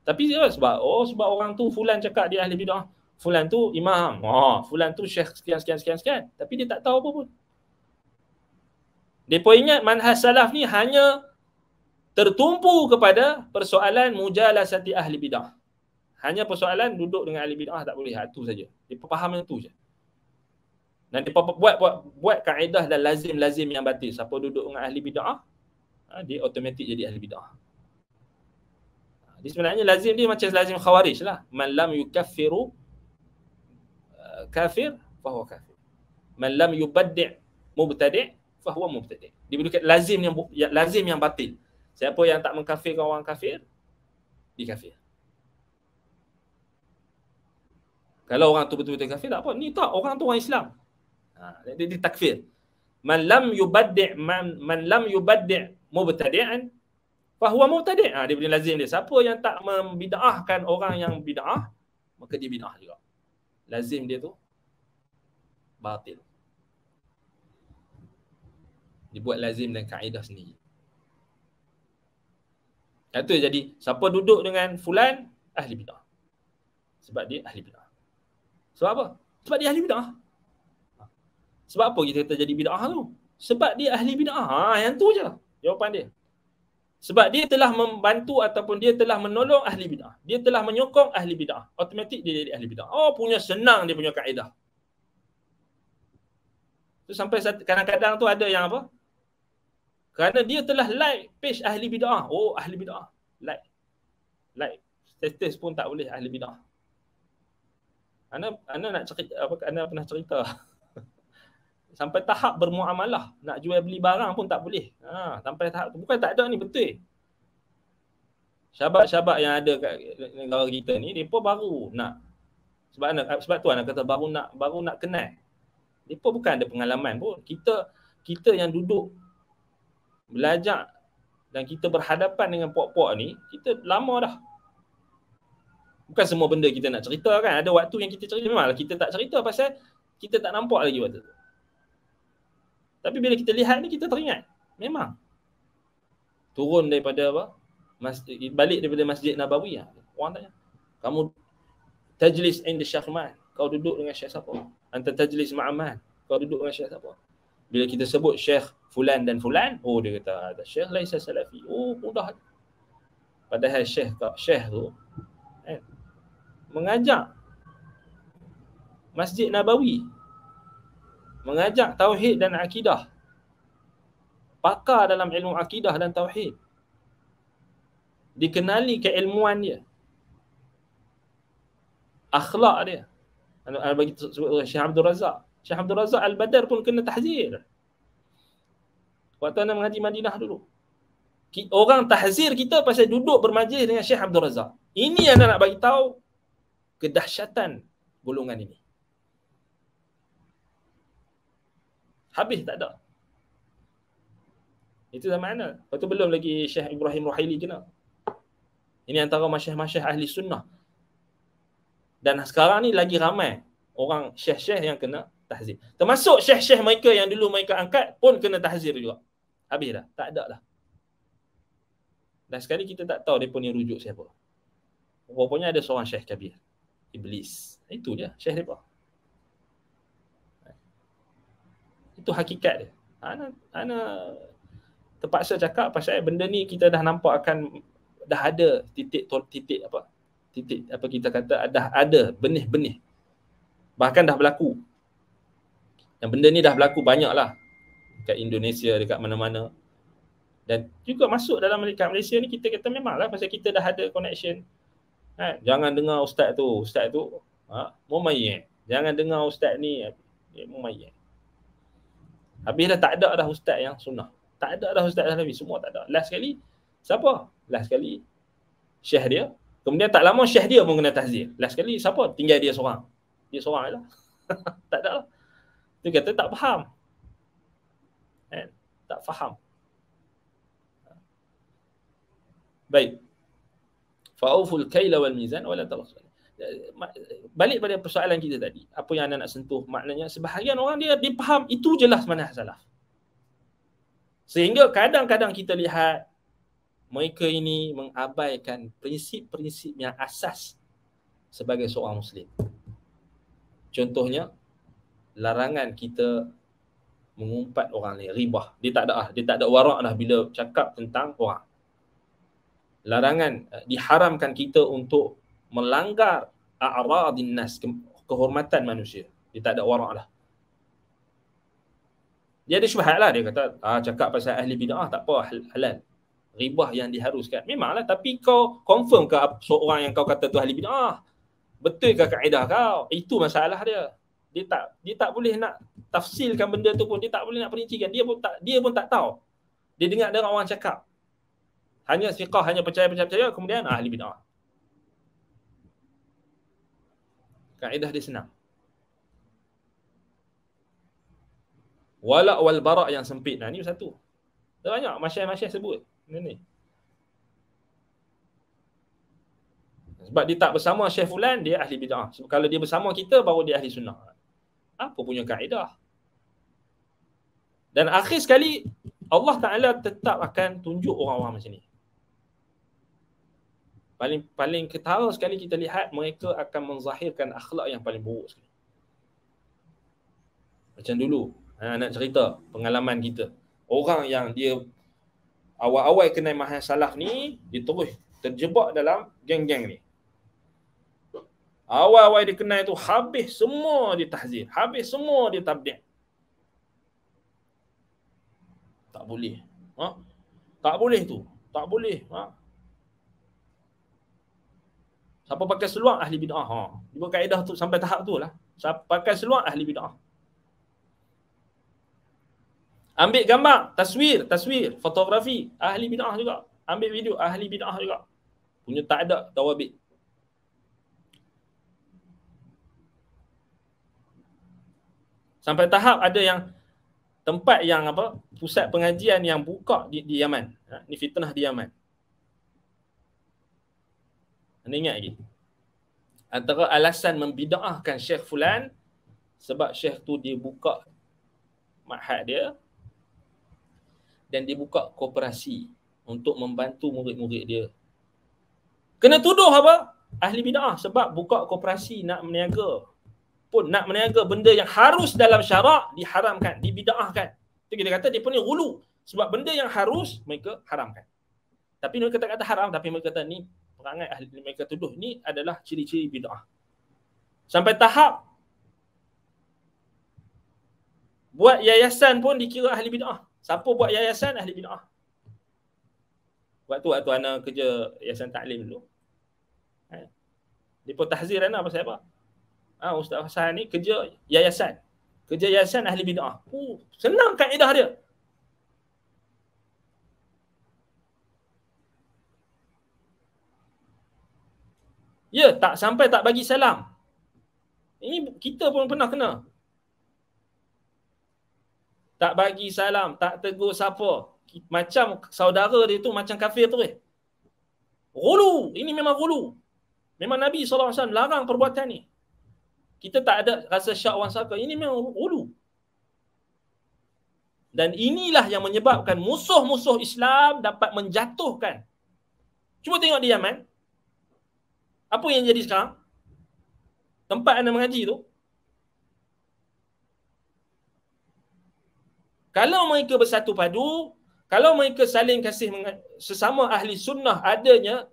Tapi oh, sebab oh sebab orang tu fulan cakap dia ahli bid'ah. Fulan tu imam. oh, fulan tu syekh sekian sekian sekian sekian. Tapi dia tak tahu apa pun. Dia ingat manhaj salaf ni hanya tertumpu kepada persoalan mujalasati ahli bid'ah. Hanya persoalan duduk dengan ahli bid'ah tak boleh. Itu ha, saja. Dia faham yang tu saja. Nanti apa buat buat buat kaedah dan lazim-lazim yang batil. Siapa duduk dengan ahli bidah, ha, dia automatik jadi ahli bidah. Jadi ah, sebenarnya lazim dia macam lazim khawarij lah. Man lam yukaffiru uh, kafir, fahuwa kafir. Man lam yubaddi' mubtadi' fahuwa mubtadi'. Dia berdekat lazim yang, yang lazim yang batil. Siapa yang tak mengkafirkan orang kafir, dia kafir. Kalau orang tu betul-betul kafir, tak apa. Ni tak, orang tu orang Islam jadi ha, dia takfir man lam yubaddi' man, man lam yubaddi' mubtadi'an fahuwa mubtadi' ha, dia punya lazim dia siapa yang tak membid'ahkan orang yang bid'ah, maka dia bidaah juga lazim dia tu batil dibuat lazim dan kaedah sendiri itu jadi siapa duduk dengan fulan ahli bidah. Sebab dia ahli bidah. Sebab apa? Sebab dia ahli bidah. Sebab apa kita kata jadi bid'ah tu? Sebab dia ahli bid'ah. Ha, yang tu je lah jawapan dia. Sebab dia telah membantu ataupun dia telah menolong ahli bid'ah. Dia telah menyokong ahli bid'ah. Automatik dia jadi ahli bid'ah. Oh punya senang dia punya kaedah. Tu sampai kadang-kadang tu ada yang apa? Kerana dia telah like page ahli bid'ah. Oh ahli bid'ah. Like. Like. Status pun tak boleh ahli bid'ah. Ana, ana nak cerita apa? Ana pernah cerita. sampai tahap bermuamalah nak jual beli barang pun tak boleh ha sampai tahap tu bukan tak ada ni betul Syabak syabak yang ada kat negara kita ni depa baru nak sebab mana sebab tu anak kata baru nak baru nak kenal depa bukan ada pengalaman pun kita kita yang duduk belajar dan kita berhadapan dengan puak-puak ni kita lama dah Bukan semua benda kita nak cerita kan. Ada waktu yang kita cerita memanglah kita tak cerita pasal kita tak nampak lagi waktu tu. Tapi bila kita lihat ni kita teringat. Memang. Turun daripada apa? Masjid, balik daripada Masjid Nabawi ya. Orang tanya. Kamu tajlis in the Syekh Man. Kau duduk dengan Syekh siapa? Anta tajlis ma'aman. Kau duduk dengan Syekh siapa? Bila kita sebut Syekh Fulan dan Fulan. Oh dia kata. Ada Syekh Laisa Salafi. Oh mudah. Padahal Syekh, Syekh tu. Eh, kan, mengajak. Masjid Nabawi mengajak tauhid dan akidah pakar dalam ilmu akidah dan tauhid dikenali keilmuan dia akhlak dia Syekh Abdul Razak Syekh Abdul Razak Al-Badar pun kena tahzir waktu anda mengaji Madinah dulu orang tahzir kita pasal duduk bermajlis dengan Syekh Abdul Razak ini yang anda nak bagi tahu kedahsyatan golongan ini Habis tak ada. Itu dah makna. Lepas tu belum lagi Syekh Ibrahim Ruhaili kena. Ini antara masyih-masyih ahli sunnah. Dan sekarang ni lagi ramai orang syekh-syekh yang kena tahzir. Termasuk syekh-syekh mereka yang dulu mereka angkat pun kena tahzir juga. Habis dah. Tak ada dah. Dan sekali kita tak tahu mereka ni rujuk siapa. Rupanya ada seorang syekh kabir. Iblis. Itu dia syekh mereka. itu hakikat dia. Ana, ana terpaksa cakap pasal benda ni kita dah nampak akan dah ada titik titik apa titik apa kita kata dah ada benih-benih bahkan dah berlaku dan benda ni dah berlaku banyaklah dekat Indonesia dekat mana-mana dan juga masuk dalam dekat Malaysia ni kita kata memanglah pasal kita dah ada connection ha, jangan dengar ustaz tu ustaz tu ha, mumayyad jangan dengar ustaz ni mau mumayyad Habis dah tak ada dah ustaz yang sunnah. Tak ada dah ustaz yang nabi. Semua tak ada. Last kali, siapa? Last kali, syekh dia. Kemudian tak lama syekh dia pun kena tahzir. Last kali, siapa? Tinggal dia seorang. Dia seorang lah. tak ada lah. Dia kata tak faham. eh tak faham. Baik. Fa'uful kaila wal mizan wa la Eh, balik pada persoalan kita tadi apa yang anda nak sentuh maknanya sebahagian orang dia dipaham itu jelas mana salah sehingga kadang-kadang kita lihat mereka ini mengabaikan prinsip-prinsip yang asas sebagai seorang muslim contohnya larangan kita mengumpat orang lain riba dia tak ada ah dia tak ada warak dah bila cakap tentang orang larangan eh, diharamkan kita untuk melanggar a'radin nas kehormatan manusia dia tak ada wara lah dia ada syubhat lah dia kata ah cakap pasal ahli bidah tak apa halal ribah yang diharuskan memanglah tapi kau confirm ke seorang yang kau kata tu ahli bidah betul ke kaedah kau itu masalah dia dia tak dia tak boleh nak tafsilkan benda tu pun dia tak boleh nak perincikan dia pun tak dia pun tak tahu dia dengar dengar orang cakap hanya siqah hanya percaya percaya kemudian ahli bidah kaedah dia senang wala wal bara yang sempit nah ni satu banyak masyarakat masyayikh sebut ni ni sebab dia tak bersama syekh fulan dia ahli bidah sebab kalau dia bersama kita baru dia ahli sunnah apa punya kaedah dan akhir sekali Allah Taala tetap akan tunjuk orang-orang macam ni paling paling ketara sekali kita lihat mereka akan menzahirkan akhlak yang paling buruk sekali. Macam dulu, ha, nak cerita pengalaman kita. Orang yang dia awal-awal kena mahal salah ni, dia terus terjebak dalam geng-geng ni. Awal-awal dia kenal tu habis semua dia tahzir, habis semua dia tabdi'. Tak boleh. Ha? Tak boleh tu. Tak boleh. Ha? Siapa pakai seluar ahli bid'ah. Ha. Cuma kaedah tu sampai tahap tu lah. Siapa pakai seluar ahli bid'ah. Ambil gambar, taswir, taswir, fotografi, ahli bid'ah juga. Ambil video, ahli bid'ah juga. Punya tak ada tawabik. Sampai tahap ada yang tempat yang apa pusat pengajian yang buka di, di Yaman. Ha, ni fitnah di Yaman. Anda ingat lagi? Antara alasan membida'ahkan Syekh Fulan sebab Syekh tu dia buka mahat dia dan dia buka kooperasi untuk membantu murid-murid dia. Kena tuduh apa? Ahli bida'ah sebab buka koperasi nak meniaga pun nak meniaga benda yang harus dalam syarak diharamkan, dibida'ahkan. Itu kita kata dia pun ni gulu. Sebab benda yang harus mereka haramkan. Tapi mereka tak kata haram tapi mereka kata ni perangai ahli yang mereka tuduh ini adalah ciri-ciri bid'ah. Sampai tahap buat yayasan pun dikira ahli bid'ah. Siapa buat yayasan ahli bid'ah? Waktu waktu anak kerja yayasan taklim dulu. Ha. Eh, Depa tahzir anak pasal apa? Ha, Ustaz Hasan ni kerja yayasan. Kerja yayasan ahli bid'ah. Oh, senang kaedah dia. Ya, tak sampai tak bagi salam. Ini kita pun pernah kena. Tak bagi salam, tak tegur siapa. Macam saudara dia tu macam kafir tu Gulu, ini memang gulu. Memang Nabi SAW larang perbuatan ni. Kita tak ada rasa syak orang saka. Ini memang gulu. Dan inilah yang menyebabkan musuh-musuh Islam dapat menjatuhkan. Cuba tengok di Yaman. Apa yang jadi sekarang? Tempat anda mengaji tu. Kalau mereka bersatu padu, kalau mereka saling kasih sesama ahli sunnah adanya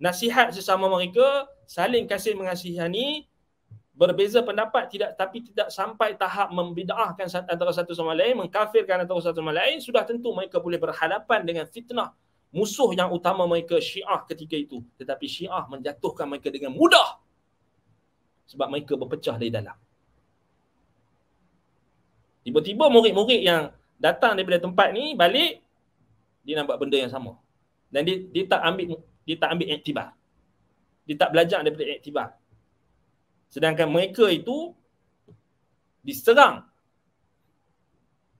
nasihat sesama mereka, saling kasih mengasihani, berbeza pendapat tidak tapi tidak sampai tahap membidaahkan antara satu sama lain, mengkafirkan antara satu sama lain, sudah tentu mereka boleh berhadapan dengan fitnah musuh yang utama mereka Syiah ketika itu tetapi Syiah menjatuhkan mereka dengan mudah sebab mereka berpecah dari dalam tiba-tiba murid-murid yang datang daripada tempat ni balik dia nampak benda yang sama dan dia, dia tak ambil dia tak ambil iktibar dia tak belajar daripada iktibar sedangkan mereka itu diserang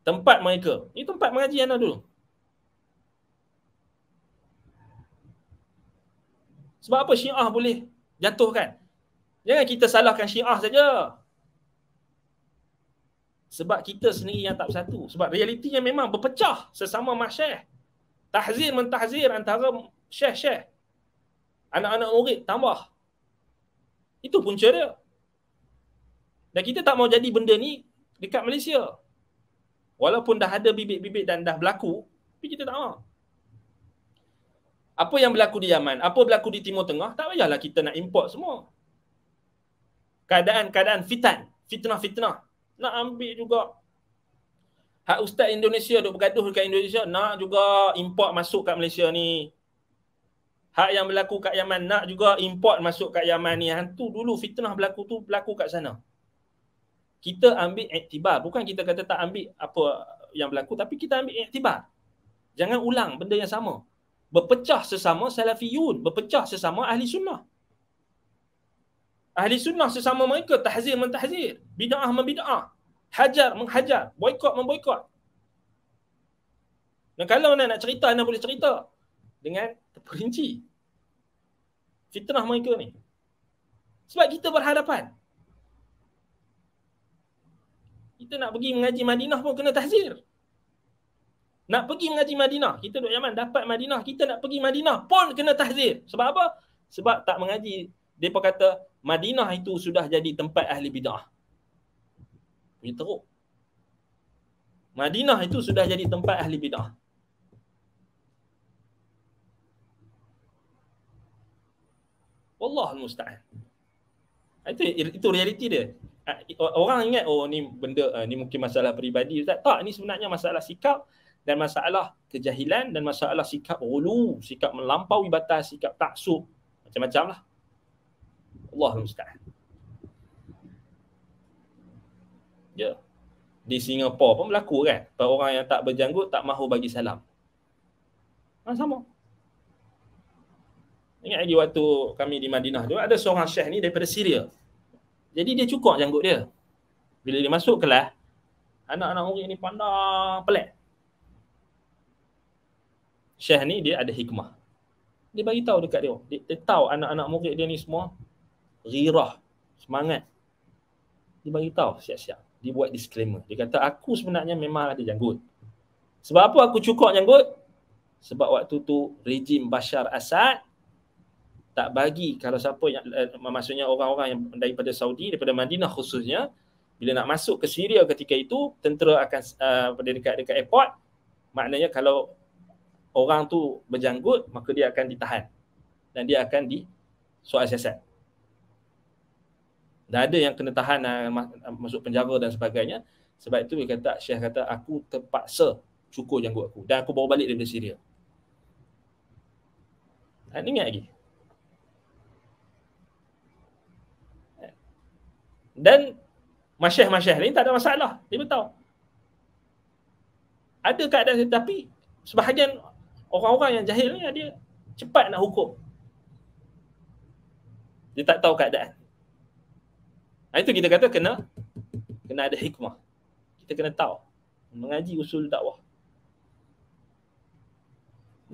tempat mereka ni tempat mengaji anak lah dulu Sebab apa syiah boleh jatuhkan? Jangan kita salahkan syiah saja. Sebab kita sendiri yang tak bersatu. Sebab realitinya memang berpecah sesama masyarakat. Tahzir mentahzir antara syih-syih. Anak-anak murid tambah. Itu punca dia. Dan kita tak mau jadi benda ni dekat Malaysia. Walaupun dah ada bibit-bibit dan dah berlaku, tapi kita tak mahu. Apa yang berlaku di Yaman? Apa berlaku di Timur Tengah? Tak payahlah kita nak import semua. Keadaan-keadaan fitan. Fitnah-fitnah. Nak ambil juga. Hak Ustaz Indonesia duk bergaduh dekat Indonesia. Nak juga import masuk kat Malaysia ni. Hak yang berlaku kat Yaman nak juga import masuk kat Yaman ni. Hantu dulu fitnah berlaku tu berlaku kat sana. Kita ambil iktibar. Bukan kita kata tak ambil apa yang berlaku. Tapi kita ambil iktibar. Jangan ulang benda yang sama berpecah sesama salafiyun, berpecah sesama ahli sunnah. Ahli sunnah sesama mereka tahzir mentahzir, bid'ah membid'ah, hajar menghajar, boikot memboikot. Dan kalau anda nak cerita, nak boleh cerita dengan terperinci fitnah mereka ni. Sebab kita berhadapan. Kita nak pergi mengaji Madinah pun kena tahzir. Nak pergi mengaji Madinah, kita duduk Yaman dapat Madinah, kita nak pergi Madinah pun kena tahzir. Sebab apa? Sebab tak mengaji. Depa kata Madinah itu sudah jadi tempat ahli bidah. Punya teruk. Madinah itu sudah jadi tempat ahli bidah. Wallahul musta'an. Itu itu realiti dia. Orang ingat oh ni benda eh, ni mungkin masalah peribadi Ustaz. Tak, ni sebenarnya masalah sikap dan masalah kejahilan dan masalah sikap gulu, sikap melampaui batas, sikap taksub, macam-macam lah. Allah Ustaz. Ya. Di Singapura pun berlaku kan. Orang yang tak berjanggut tak mahu bagi salam. Ha, sama. Ingat lagi waktu kami di Madinah tu ada seorang syekh ni daripada Syria. Jadi dia cukup janggut dia. Bila dia masuk kelas, anak-anak murid ni pandang pelik. Syekh ni dia ada hikmah. Dia bagi tahu dekat dia. Dia, dia tahu anak-anak murid dia ni semua ghirah, semangat. Dia bagi tahu siap-siap. Dia buat disclaimer. Dia kata aku sebenarnya memang ada janggut. Sebab apa aku cukup janggut? Sebab waktu tu rejim Bashar Assad tak bagi kalau siapa yang eh, maksudnya orang-orang yang daripada Saudi daripada Madinah khususnya bila nak masuk ke Syria ketika itu tentera akan uh, eh, dekat dekat airport maknanya kalau orang tu berjanggut maka dia akan ditahan dan dia akan di soal siasat. Dah ada yang kena tahan ah, ah, masuk penjara dan sebagainya. Sebab itu dia kata Syekh kata aku terpaksa cukur janggut aku dan aku bawa balik dari Syria. Ha, ah, ini ingat lagi. Dan masyih-masyih ni tak ada masalah. Dia tahu. Ada keadaan tapi sebahagian orang-orang yang jahil ni dia cepat nak hukum. Dia tak tahu keadaan. Nah, itu kita kata kena kena ada hikmah. Kita kena tahu mengaji usul dakwah.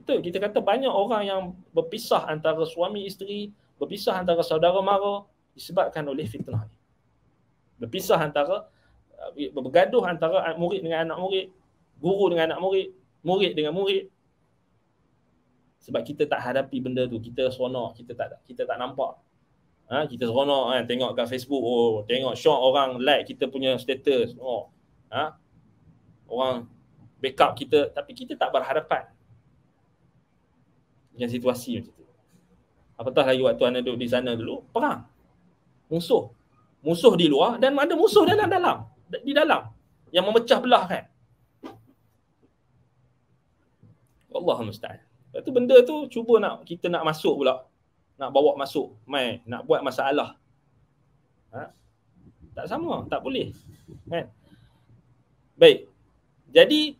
Betul, kita kata banyak orang yang berpisah antara suami isteri, berpisah antara saudara mara disebabkan oleh fitnah Berpisah antara uh, bergaduh antara murid dengan anak murid, guru dengan anak murid, murid dengan murid, sebab kita tak hadapi benda tu kita seronok kita tak kita tak nampak ha kita seronok kan tengok kat Facebook oh tengok show orang like kita punya status oh ha orang backup kita tapi kita tak berharapan dengan situasi macam tu apatah lagi waktu anda duduk di sana dulu perang musuh musuh di luar dan ada musuh dalam dalam di dalam yang memecah belah kan Allahumma musta'an Lepas tu benda tu cuba nak kita nak masuk pula. Nak bawa masuk mai, nak buat masalah. Ha? Tak sama, tak boleh. Kan? Baik. Jadi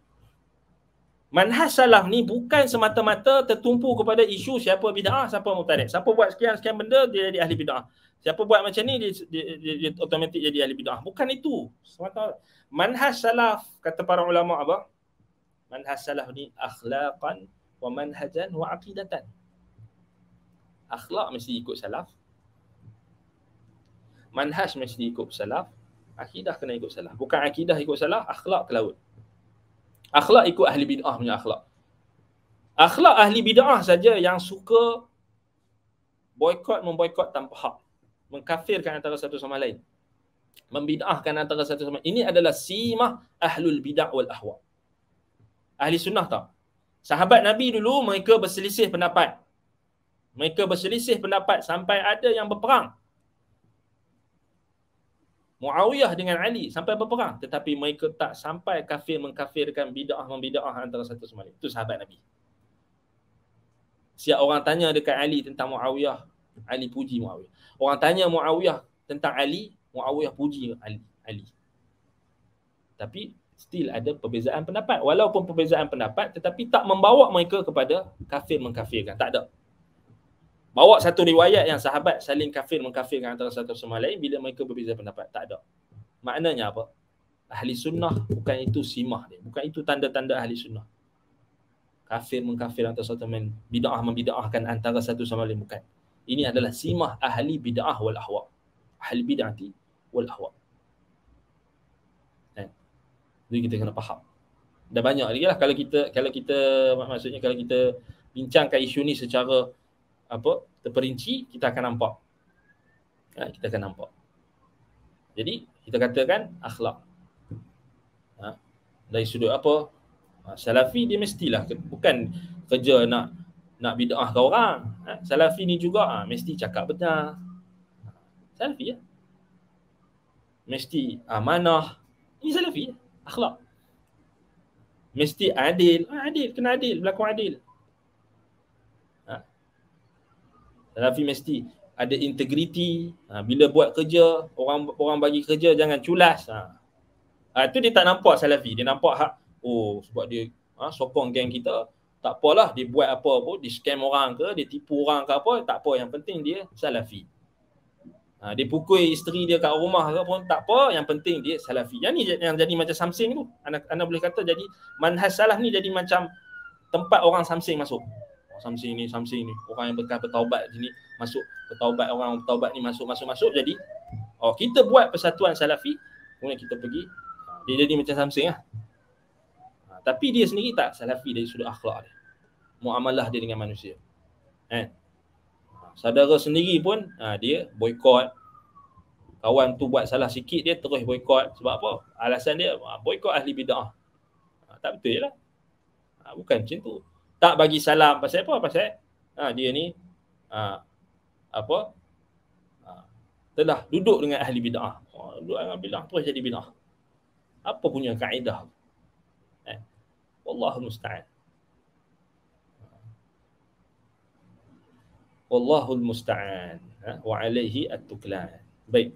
manhas salaf ni bukan semata-mata tertumpu kepada isu siapa bidah, siapa mubtadi. Siapa buat sekian-sekian benda dia jadi ahli bidah. Siapa buat macam ni dia dia, dia, dia automatik jadi ahli bidah. Bukan itu. Semata Manhas salaf kata para ulama apa? Manhas salaf ni akhlaqan wa manhajan wa aqidatan. Akhlak mesti ikut salaf. Manhaj mesti ikut salaf. Akidah kena ikut salaf. Bukan akidah ikut salaf, akhlak ke laut. Akhlak ikut ahli bid'ah punya akhlak. Akhlak ahli bid'ah saja yang suka boykot memboikot tanpa hak. Mengkafirkan antara satu sama lain. Membid'ahkan antara satu sama lain. Ini adalah simah ahlul bid'ah wal ahwa. Ahli sunnah tak? Sahabat Nabi dulu mereka berselisih pendapat. Mereka berselisih pendapat sampai ada yang berperang. Muawiyah dengan Ali sampai berperang tetapi mereka tak sampai kafir mengkafirkan bidah membidah antara satu sama lain. Itu sahabat Nabi. Siap orang tanya dekat Ali tentang Muawiyah, Ali puji Muawiyah. Orang tanya Muawiyah tentang Ali, Muawiyah puji Ali. Ali. Tapi still ada perbezaan pendapat walaupun perbezaan pendapat tetapi tak membawa mereka kepada kafir mengkafirkan tak ada bawa satu riwayat yang sahabat saling kafir mengkafirkan antara satu sama lain bila mereka berbeza pendapat tak ada maknanya apa ahli sunnah bukan itu simah dia bukan itu tanda-tanda ahli sunnah kafir mengkafir antara satu sama lain bidah membidahkan antara satu sama lain bukan ini adalah simah ahli bidah wal ahwa ahli bidah wal ahwa jadi kita kena faham Dah banyak lagi lah kalau kita kalau kita maksudnya kalau kita bincangkan isu ni secara apa terperinci kita akan nampak ha, kita akan nampak jadi kita katakan akhlak ha, dari sudut apa ha, salafi dia mestilah bukan kerja nak nak bid'ah ke orang ha, salafi ni juga ha, mesti cakap benar ha, salafi ya mesti amanah ini salafi ya akhlak mesti adil ha, adil kena adil berlaku adil ha. Salafi mesti ada integriti ha, bila buat kerja orang orang bagi kerja jangan culas ha. ha tu dia tak nampak Salafi dia nampak hak oh sebab dia ha, sokong geng kita tak apalah dia buat apa pun dia scam orang ke dia tipu orang ke apa tak apa yang penting dia Salafi Ha, dia pukul isteri dia kat rumah ke pun tak apa. Yang penting dia salafi. Yang ni yang jadi macam samsing tu. anak anak boleh kata jadi manhas salah ni jadi macam tempat orang samsing masuk. Oh, samsing ni, samsing ni. Orang yang bekas bertaubat sini masuk. Bertaubat orang bertaubat ni masuk, masuk, masuk. Jadi oh, kita buat persatuan salafi. Kemudian kita pergi. Ah, dia jadi macam samsing lah. Ha, tapi dia sendiri tak salafi dari sudut akhlak dia. Muamalah dia dengan manusia. Eh? saudara sendiri pun ha, dia boykot kawan tu buat salah sikit dia terus boykot sebab apa alasan dia ha, boykot ahli bidah ha, tak betul lah ha, bukan macam tu tak bagi salam pasal apa pasal ha, dia ni ha, apa ha, telah duduk dengan ahli bidah ha, duduk dengan bidah terus jadi bidah apa punya kaedah eh wallahu musta'an wallahu musta'an ha? wa alaihi at-tuklan baik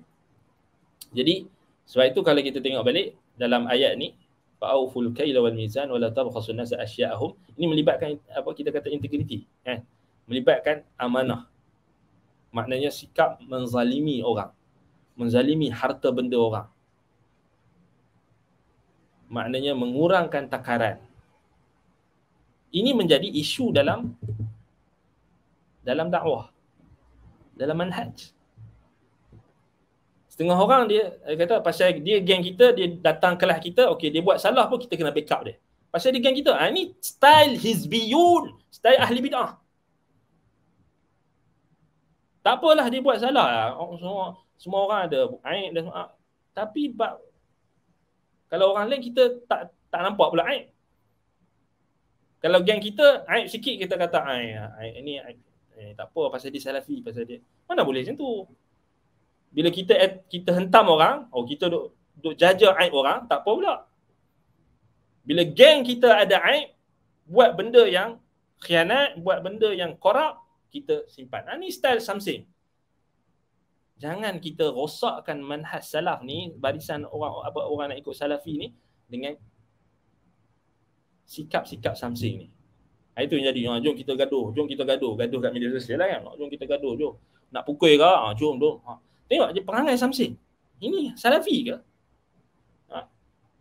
jadi sebab itu kalau kita tengok balik dalam ayat ni fa'uful kayla wal mizan wa la tabkhasun nasa asya'ahum ini melibatkan apa kita kata integriti kan melibatkan amanah maknanya sikap menzalimi orang menzalimi harta benda orang maknanya mengurangkan takaran ini menjadi isu dalam dalam dakwah dalam manhaj setengah orang dia, dia kata pasal dia geng kita dia datang kelas kita okey dia buat salah pun kita kena backup dia pasal dia geng kita ah ini style hizbiyun style ahli bidah tak apalah dia buat salah ah, semua semua orang ada aib dan semua. tapi bak, kalau orang lain kita tak tak nampak pula aib kalau geng kita aib sikit kita kata aib ini eh tak apa pasal dia salafi pasal dia mana boleh macam tu bila kita kita hentam orang oh kita duk duk jaja aib orang tak apa pula bila geng kita ada aib buat benda yang khianat buat benda yang korak kita simpan ah, ni style samsing jangan kita rosakkan manhaj salaf ni barisan orang apa orang nak ikut salafi ni dengan sikap-sikap samsing ni Ha, itu yang jadi. Ha, jom kita gaduh. Jom kita gaduh. Gaduh kat media sosial lah kan. Ha, jom kita gaduh. Jom. Nak pukul ke? Ha, jom. Dom. Ha. Tengok je perangai Samsin. Ini salafi ke? Ha.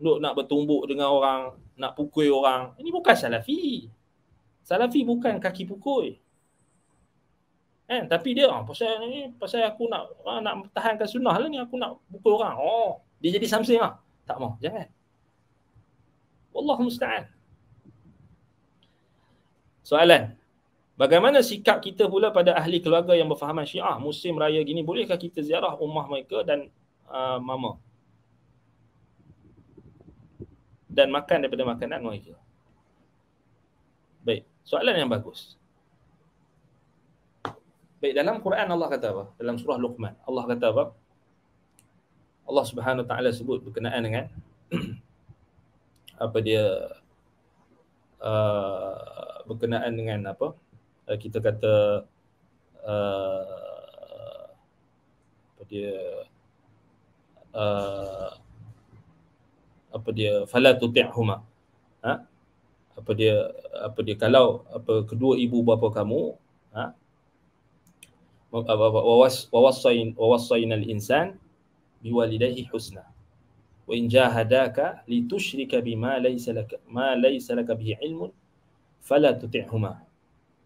Duk nak bertumbuk dengan orang. Nak pukul orang. Ini bukan salafi. Salafi bukan kaki pukul. Eh, tapi dia ha, pasal ni pasal aku nak ha, nak pertahankan sunnah lah ni aku nak pukul orang. Oh, dia jadi samsing ah. Tak mau. Jangan. Wallahu musta'an. Soalan. Bagaimana sikap kita pula pada ahli keluarga yang berfahaman syiah musim raya gini? Bolehkah kita ziarah rumah mereka dan uh, mama? Dan makan daripada makanan mereka. Baik. Soalan yang bagus. Baik, dalam Quran Allah kata apa? Dalam surah Luqman. Allah kata apa? Allah Subhanahu taala sebut berkenaan dengan apa dia uh, berkenaan dengan apa uh, kita kata uh, apa dia uh, apa dia fala tuti'huma ha apa dia apa dia kalau apa kedua ibu bapa kamu ha wawasain wawasain al insan biwalidayhi husna wa in jahadaka litushrika bima laysa laka ma laysa laka bihi ilmun fala tuti'huma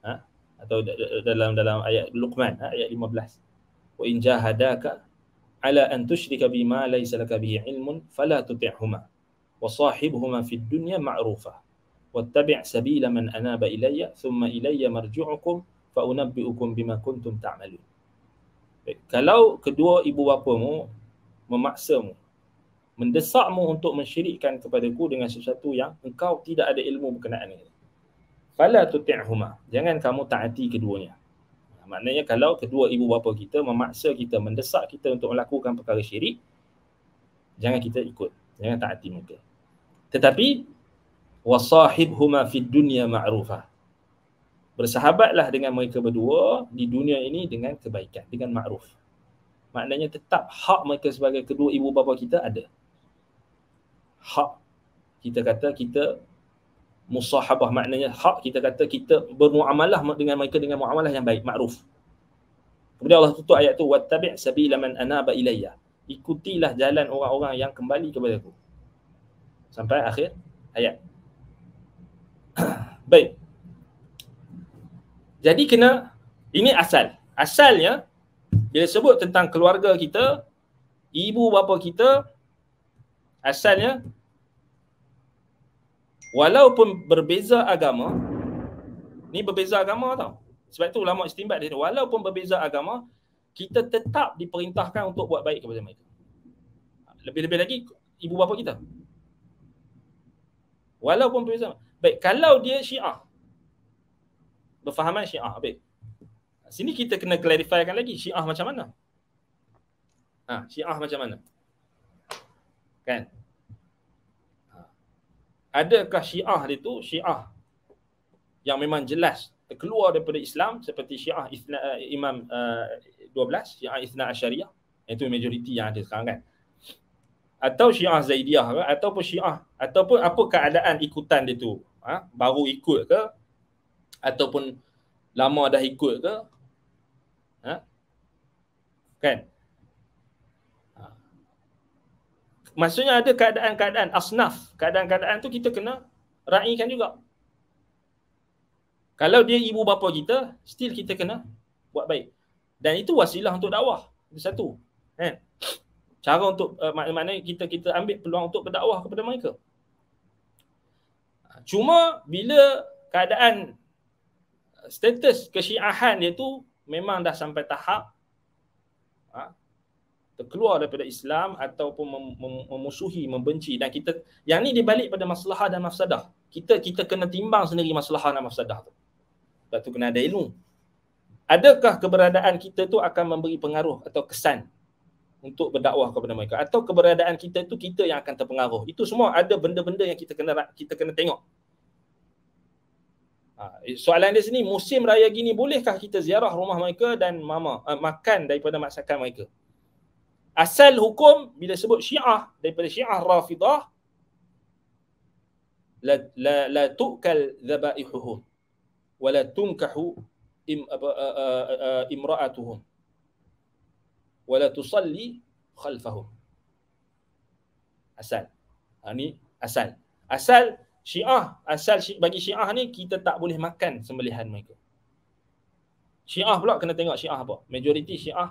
ha? atau dalam dalam ayat Luqman ha? ayat 15 wa in jahadaka ala an tushrika bima laysa laka bihi ilmun fala tuti'huma wa sahibhuma fid dunya ma'rufa wattabi' sabila man anaba ilayya thumma ilayya marji'ukum fa unabbi'ukum bima kuntum ta'malun kalau kedua ibu bapamu memaksamu mendesakmu untuk mensyirikkan kepadaku dengan sesuatu yang engkau tidak ada ilmu berkenaan dengan fala tuti'huma jangan kamu taati keduanya maknanya kalau kedua ibu bapa kita memaksa kita mendesak kita untuk melakukan perkara syirik jangan kita ikut jangan taati mereka tetapi wasahibhuma fid dunya ma'rufa bersahabatlah dengan mereka berdua di dunia ini dengan kebaikan dengan ma'ruf maknanya tetap hak mereka sebagai kedua ibu bapa kita ada hak kita kata kita musahabah maknanya hak kita kata kita bermuamalah dengan mereka dengan muamalah yang baik makruf kemudian Allah tutup ayat tu wattabi' sabila man anaba ilayya ikutilah jalan orang-orang yang kembali kepada aku sampai akhir ayat baik jadi kena ini asal asalnya bila sebut tentang keluarga kita ibu bapa kita asalnya walaupun berbeza agama ni berbeza agama tau sebab tu ulama istimbat dia walaupun berbeza agama kita tetap diperintahkan untuk buat baik kepada mereka lebih-lebih lagi ibu bapa kita walaupun berbeza baik kalau dia syiah berfahaman syiah baik sini kita kena clarifykan lagi syiah macam mana ha, syiah macam mana kan adakah syiah dia tu syiah yang memang jelas keluar daripada Islam seperti syiah isna, uh, eh, imam uh, eh, 12 syiah isna asyariah itu majoriti yang ada sekarang kan atau syiah Zaidiah ke ataupun syiah ataupun apa keadaan ikutan dia tu ha? baru ikut ke ataupun lama dah ikut ke ha? kan maksudnya ada keadaan-keadaan asnaf, keadaan-keadaan tu kita kena raikan juga. Kalau dia ibu bapa kita, still kita kena buat baik. Dan itu wasilah untuk dakwah. Itu satu. Kan? Cara untuk uh, mak- maknanya kita kita ambil peluang untuk berdakwah kepada mereka. Cuma bila keadaan eh, status kesyiahan dia tu memang dah sampai tahap ha, terkeluar daripada Islam ataupun mem- mem- memusuhi membenci dan kita yang ni dibalik pada masalah dan mafsadah kita kita kena timbang sendiri masalah dan mafsadah tu sebab tu kena ada ilmu adakah keberadaan kita tu akan memberi pengaruh atau kesan untuk berdakwah kepada mereka atau keberadaan kita tu kita yang akan terpengaruh itu semua ada benda-benda yang kita kena kita kena tengok ha, soalan dia sini musim raya gini bolehkah kita ziarah rumah mereka dan mama uh, makan daripada masakan mereka asal hukum bila sebut syiah daripada syiah rafidah la la la tukal dhabaihuhum wa la tunkahu im imraatuhum wa la tusalli khalfahum asal ha ni asal asal syiah asal syiah, bagi syiah ni kita tak boleh makan sembelihan mereka syiah pula kena tengok syiah apa majoriti syiah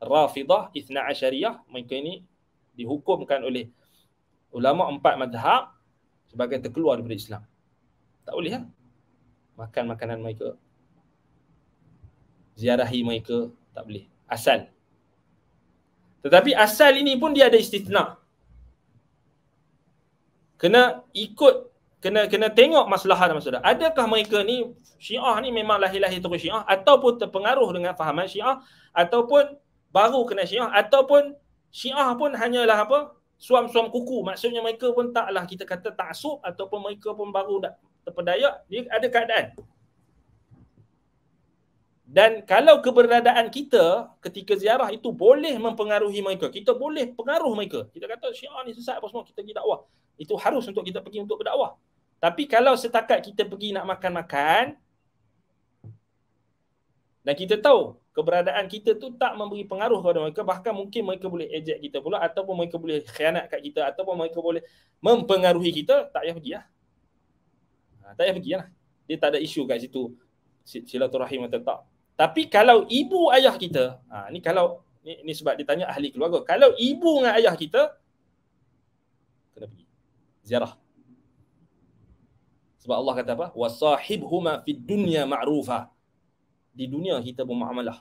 Rafidah Ithna Asyariah Mereka ini dihukumkan oleh Ulama empat madhab Sebagai terkeluar daripada Islam Tak boleh lah Makan makanan mereka Ziarahi mereka Tak boleh Asal Tetapi asal ini pun dia ada istitna Kena ikut kena kena tengok masalah dan masalah. Adakah mereka ni Syiah ni memang lahir-lahir terus Syiah ataupun terpengaruh dengan fahaman Syiah ataupun baru kena syiah ataupun syiah pun hanyalah apa suam-suam kuku maksudnya mereka pun taklah kita kata taksub ataupun mereka pun baru dah terpedaya dia ada keadaan dan kalau keberadaan kita ketika ziarah itu boleh mempengaruhi mereka kita boleh pengaruh mereka kita kata syiah ni sesat apa semua kita pergi dakwah itu harus untuk kita pergi untuk berdakwah tapi kalau setakat kita pergi nak makan-makan dan kita tahu keberadaan kita tu tak memberi pengaruh kepada mereka bahkan mungkin mereka boleh ejek kita pula ataupun mereka boleh khianat kat kita ataupun mereka boleh mempengaruhi kita tak payah pergi ha, tak payah pergi lah dia tak ada isu kat situ silaturahim atau tak tapi kalau ibu ayah kita ha, ni kalau ni, ni sebab dia tanya ahli keluarga kalau ibu dengan ayah kita kena pergi ziarah sebab Allah kata apa wasahibhuma fid dunya ma'rufah di dunia kita bermuamalah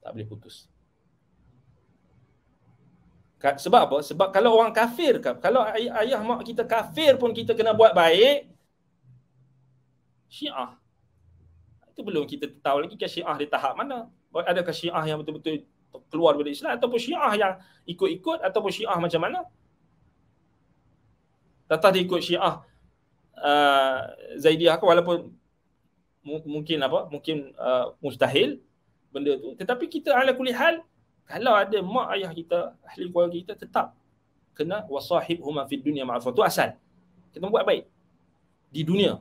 tak boleh putus sebab apa sebab kalau orang kafir kalau ayah, ayah mak kita kafir pun kita kena buat baik syiah itu belum kita tahu lagi ke syiah di tahap mana adakah syiah yang betul-betul keluar dari Islam ataupun syiah yang ikut-ikut ataupun syiah macam mana datang dia ikut syiah uh, Zaidiyah ke walaupun mungkin apa mungkin uh, mustahil benda tu tetapi kita ala kulli hal kalau ada mak ayah kita ahli keluarga kita tetap kena wasahib huma fi dunya ma'ruf tu asal kita buat baik di dunia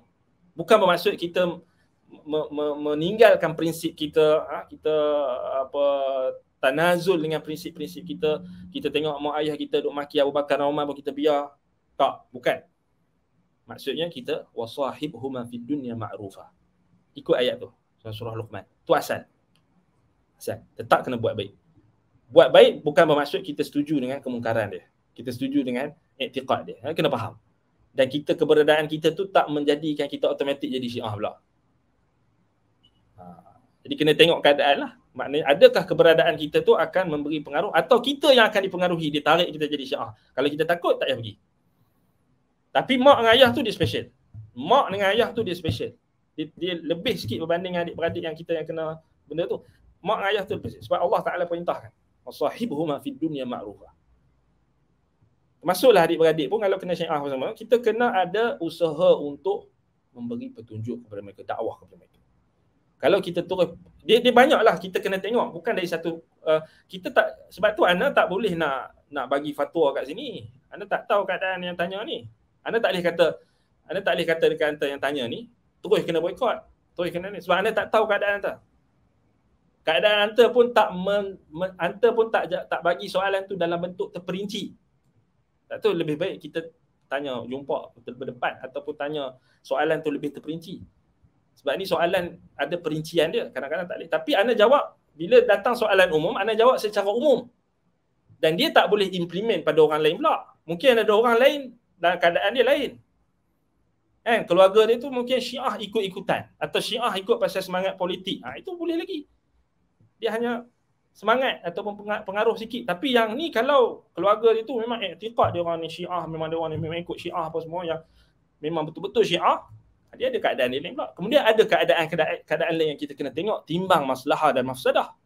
bukan bermaksud kita me- me- meninggalkan prinsip kita ha? kita apa tanazul dengan prinsip-prinsip kita kita tengok mak ayah kita duk maki Abu Bakar Umar kita biar tak bukan maksudnya kita wasahib huma fi dunya ma'rufah ikut ayat tu surah, surah Luqman tu asal asal tetap kena buat baik buat baik bukan bermaksud kita setuju dengan kemungkaran dia kita setuju dengan iktiqat dia ha, kena faham dan kita keberadaan kita tu tak menjadikan kita automatik jadi syiah pula ha, jadi kena tengok keadaan lah maknanya adakah keberadaan kita tu akan memberi pengaruh atau kita yang akan dipengaruhi dia tarik kita jadi syiah kalau kita takut tak payah pergi tapi mak dengan ayah tu dia special mak dengan ayah tu dia special dia, dia lebih sikit berbanding dengan adik-beradik yang kita yang kena benda tu mak ayah tu sebab Allah Taala perintahkan wasahibhuma fid dunia ma'rufa Masuklah adik-beradik pun kalau kena syiah sama kita kena ada usaha untuk memberi petunjuk kepada mereka dakwah kepada mereka kalau kita terus dia, dia banyaklah kita kena tengok bukan dari satu uh, kita tak sebab tu anda tak boleh nak nak bagi fatwa kat sini anda tak tahu keadaan yang tanya ni anda tak boleh kata anda tak boleh kata dekat hantar yang tanya ni terus kena boikot. Terus kena ni. Sebab anda tak tahu keadaan anda. Keadaan anda pun tak men, men, anda pun tak tak bagi soalan tu dalam bentuk terperinci. Tak tu lebih baik kita tanya jumpa berdepan ataupun tanya soalan tu lebih terperinci. Sebab ni soalan ada perincian dia. Kadang-kadang tak boleh. Tapi anda jawab bila datang soalan umum, anda jawab secara umum. Dan dia tak boleh implement pada orang lain pula. Mungkin ada orang lain dalam keadaan dia lain. Eh Keluarga dia tu mungkin syiah ikut-ikutan atau syiah ikut pasal semangat politik. Ha, itu boleh lagi. Dia hanya semangat ataupun pengaruh sikit. Tapi yang ni kalau keluarga dia tu memang iktiqat dia orang ni syiah, memang dia orang ni memang ikut syiah apa semua yang memang betul-betul syiah, dia ada keadaan dia lain pula. Kemudian ada keadaan, keadaan lain yang kita kena tengok timbang masalah dan mafsadah.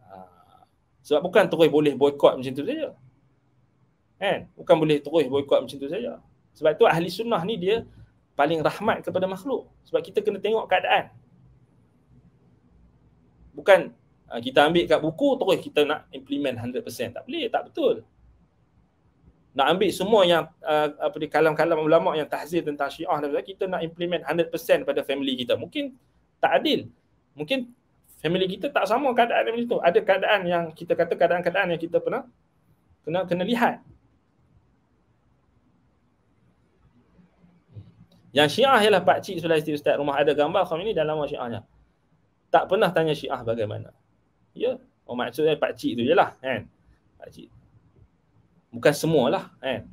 Ha, sebab bukan terus boleh boykot macam tu saja. Kan? Bukan boleh terus boykot macam tu saja. Sebab tu ahli sunnah ni dia paling rahmat kepada makhluk. Sebab kita kena tengok keadaan. Bukan ah, kita ambil kat buku terus kita nak implement 100%. Tak boleh, tak betul. Nak ambil semua yang uh, apa di kalam-kalam ulama yang tahzir tentang syiah dan kita nak implement 100% pada family kita. Mungkin tak adil. Mungkin family kita tak sama keadaan macam tu. Ada keadaan yang kita kata keadaan-keadaan yang kita pernah kena kena lihat. Yang syiah ialah pakcik sebelah istri ustaz rumah ada gambar ini dalam rumah syiahnya. Tak pernah tanya syiah bagaimana. Ya, oh, maksudnya Cik tu je lah kan. Pakcik. Bukan semualah kan.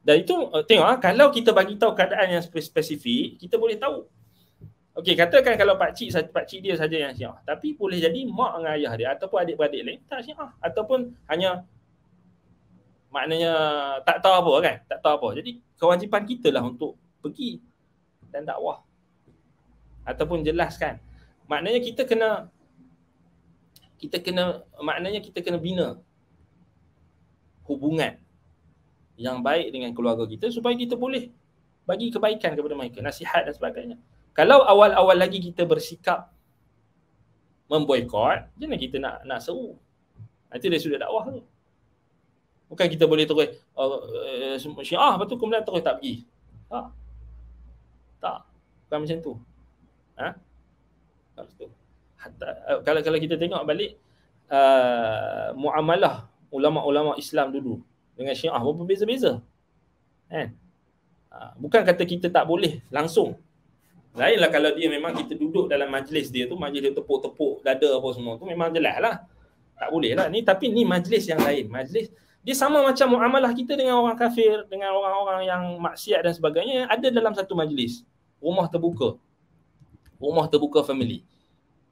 Dan itu eh, tengok ah, kalau kita bagi tahu keadaan yang spesifik, kita boleh tahu. Okey, katakan kalau pak cik pak cik dia saja yang syiah, tapi boleh jadi mak dengan ayah dia ataupun adik-beradik lain tak syiah ataupun hanya maknanya tak tahu apa kan, tak tahu apa. Jadi kewajipan kita lah untuk pergi dan dakwah ataupun jelaskan maknanya kita kena kita kena maknanya kita kena bina hubungan yang baik dengan keluarga kita supaya kita boleh bagi kebaikan kepada mereka nasihat dan sebagainya kalau awal-awal lagi kita bersikap memboikot jangan kita nak nak seru nanti dia sudah dakwah tu bukan kita boleh terus uh, oh, uh, eh, eh, syiah lepas tu kemudian terus tak pergi ha. Tak. Bukan macam tu. Ha? Kalau tu. Hatta, eh, kalau kalau kita tengok balik uh, muamalah ulama-ulama Islam dulu dengan Syiah pun berbeza-beza. Eh, Ha? bukan kata kita tak boleh langsung. Lainlah kalau dia memang kita duduk dalam majlis dia tu, majlis dia tepuk-tepuk dada apa semua tu memang jelas lah. Tak boleh lah. Ni, tapi ni majlis yang lain. Majlis dia sama macam muamalah kita dengan orang kafir, dengan orang-orang yang maksiat dan sebagainya ada dalam satu majlis. Rumah terbuka. Rumah terbuka family.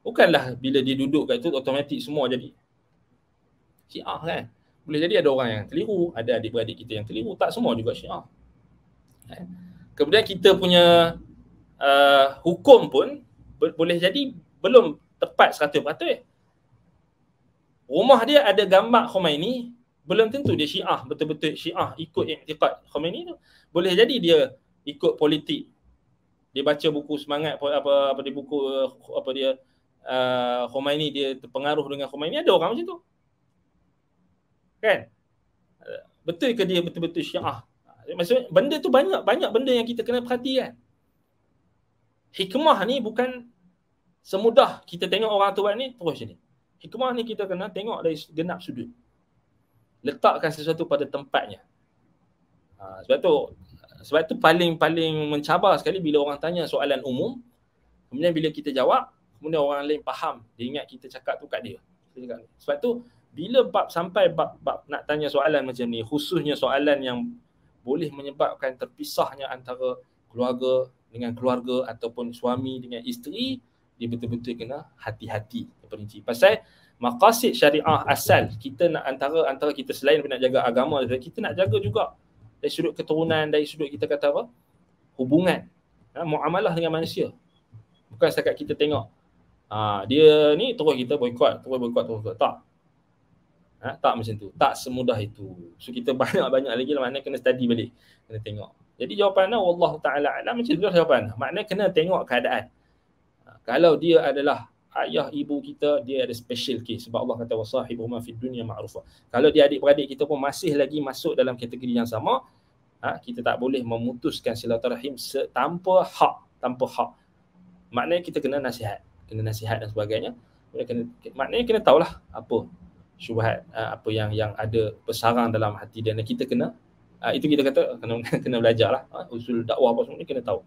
Bukanlah bila dia duduk kat itu automatik semua jadi. Syiah kan. Boleh jadi ada orang yang keliru, ada adik-beradik kita yang keliru, tak semua juga syiah. Kan? Kemudian kita punya uh, hukum pun boleh jadi belum tepat 100%. Rumah dia ada gambar Khomeini, belum tentu dia syiah betul-betul syiah ikut iktiqat Khomeini tu boleh jadi dia ikut politik dia baca buku semangat apa apa, apa dia buku apa dia uh, Khomeini dia terpengaruh dengan Khomeini ada orang macam tu kan betul ke dia betul-betul syiah maksud benda tu banyak banyak benda yang kita kena perhatikan hikmah ni bukan semudah kita tengok orang tua ni terus sini hikmah ni kita kena tengok dari genap sudut letakkan sesuatu pada tempatnya. Ha, sebab tu sebab tu paling-paling mencabar sekali bila orang tanya soalan umum kemudian bila kita jawab kemudian orang lain faham dia ingat kita cakap tu kat dia. Sebab tu bila bab sampai bab, bab nak tanya soalan macam ni khususnya soalan yang boleh menyebabkan terpisahnya antara keluarga dengan keluarga ataupun suami dengan isteri dia betul-betul kena hati-hati perinci. Pasal maqasid syariah asal kita nak antara antara kita selain nak jaga agama kita nak jaga juga dari sudut keturunan dari sudut kita kata apa hubungan ha, muamalah dengan manusia bukan setakat kita tengok ha, dia ni terus kita boikot terus boikot terus boikot tak ha, tak macam tu tak semudah itu so kita banyak-banyak lagi lah mana kena study balik kena tengok jadi jawapan Allah Ta'ala alam macam tu lah jawapan maknanya kena tengok keadaan ha, kalau dia adalah ayah ibu kita dia ada special case sebab Allah kata wasahibu ma fid dunya ma'rufa. Kalau dia adik-beradik kita pun masih lagi masuk dalam kategori yang sama, ha, kita tak boleh memutuskan silaturahim tanpa hak, tanpa hak. Maknanya kita kena nasihat, kena nasihat dan sebagainya. Kena, kena maknanya kena tahulah apa syubhat ha, apa yang yang ada bersarang dalam hati dan kita kena ha, itu kita kata kena kena belajarlah ha, usul dakwah apa semua ni kena tahu.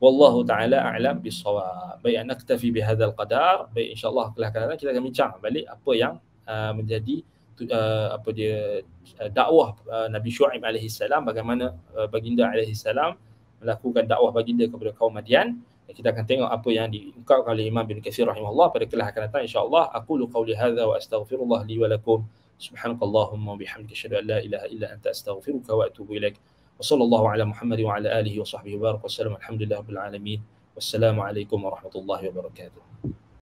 والله تعالى اعلم بالصواب baik anda اكتفي بهذا القدر baik insyaallah kelak kita kita akan bincang balik apa yang uh, menjadi uh, apa dia uh, dakwah Nabi Syuaib alaihi salam bagaimana baginda alaihi salam melakukan dakwah baginda kepada kaum Madian kita akan tengok apa yang diungkapkan oleh Imam bin Katsir rahimahullah pada kelas akan datang insyaallah aku qauli hadza wa astaghfirullah li wa lakum subhanakallahumma wa bihamdika asyhadu an la ilaha illa anta astaghfiruka wa atubu ilaika وصلى الله على محمد وعلى آله وصحبه وبارك وسلم الحمد لله رب العالمين والسلام عليكم ورحمة الله وبركاته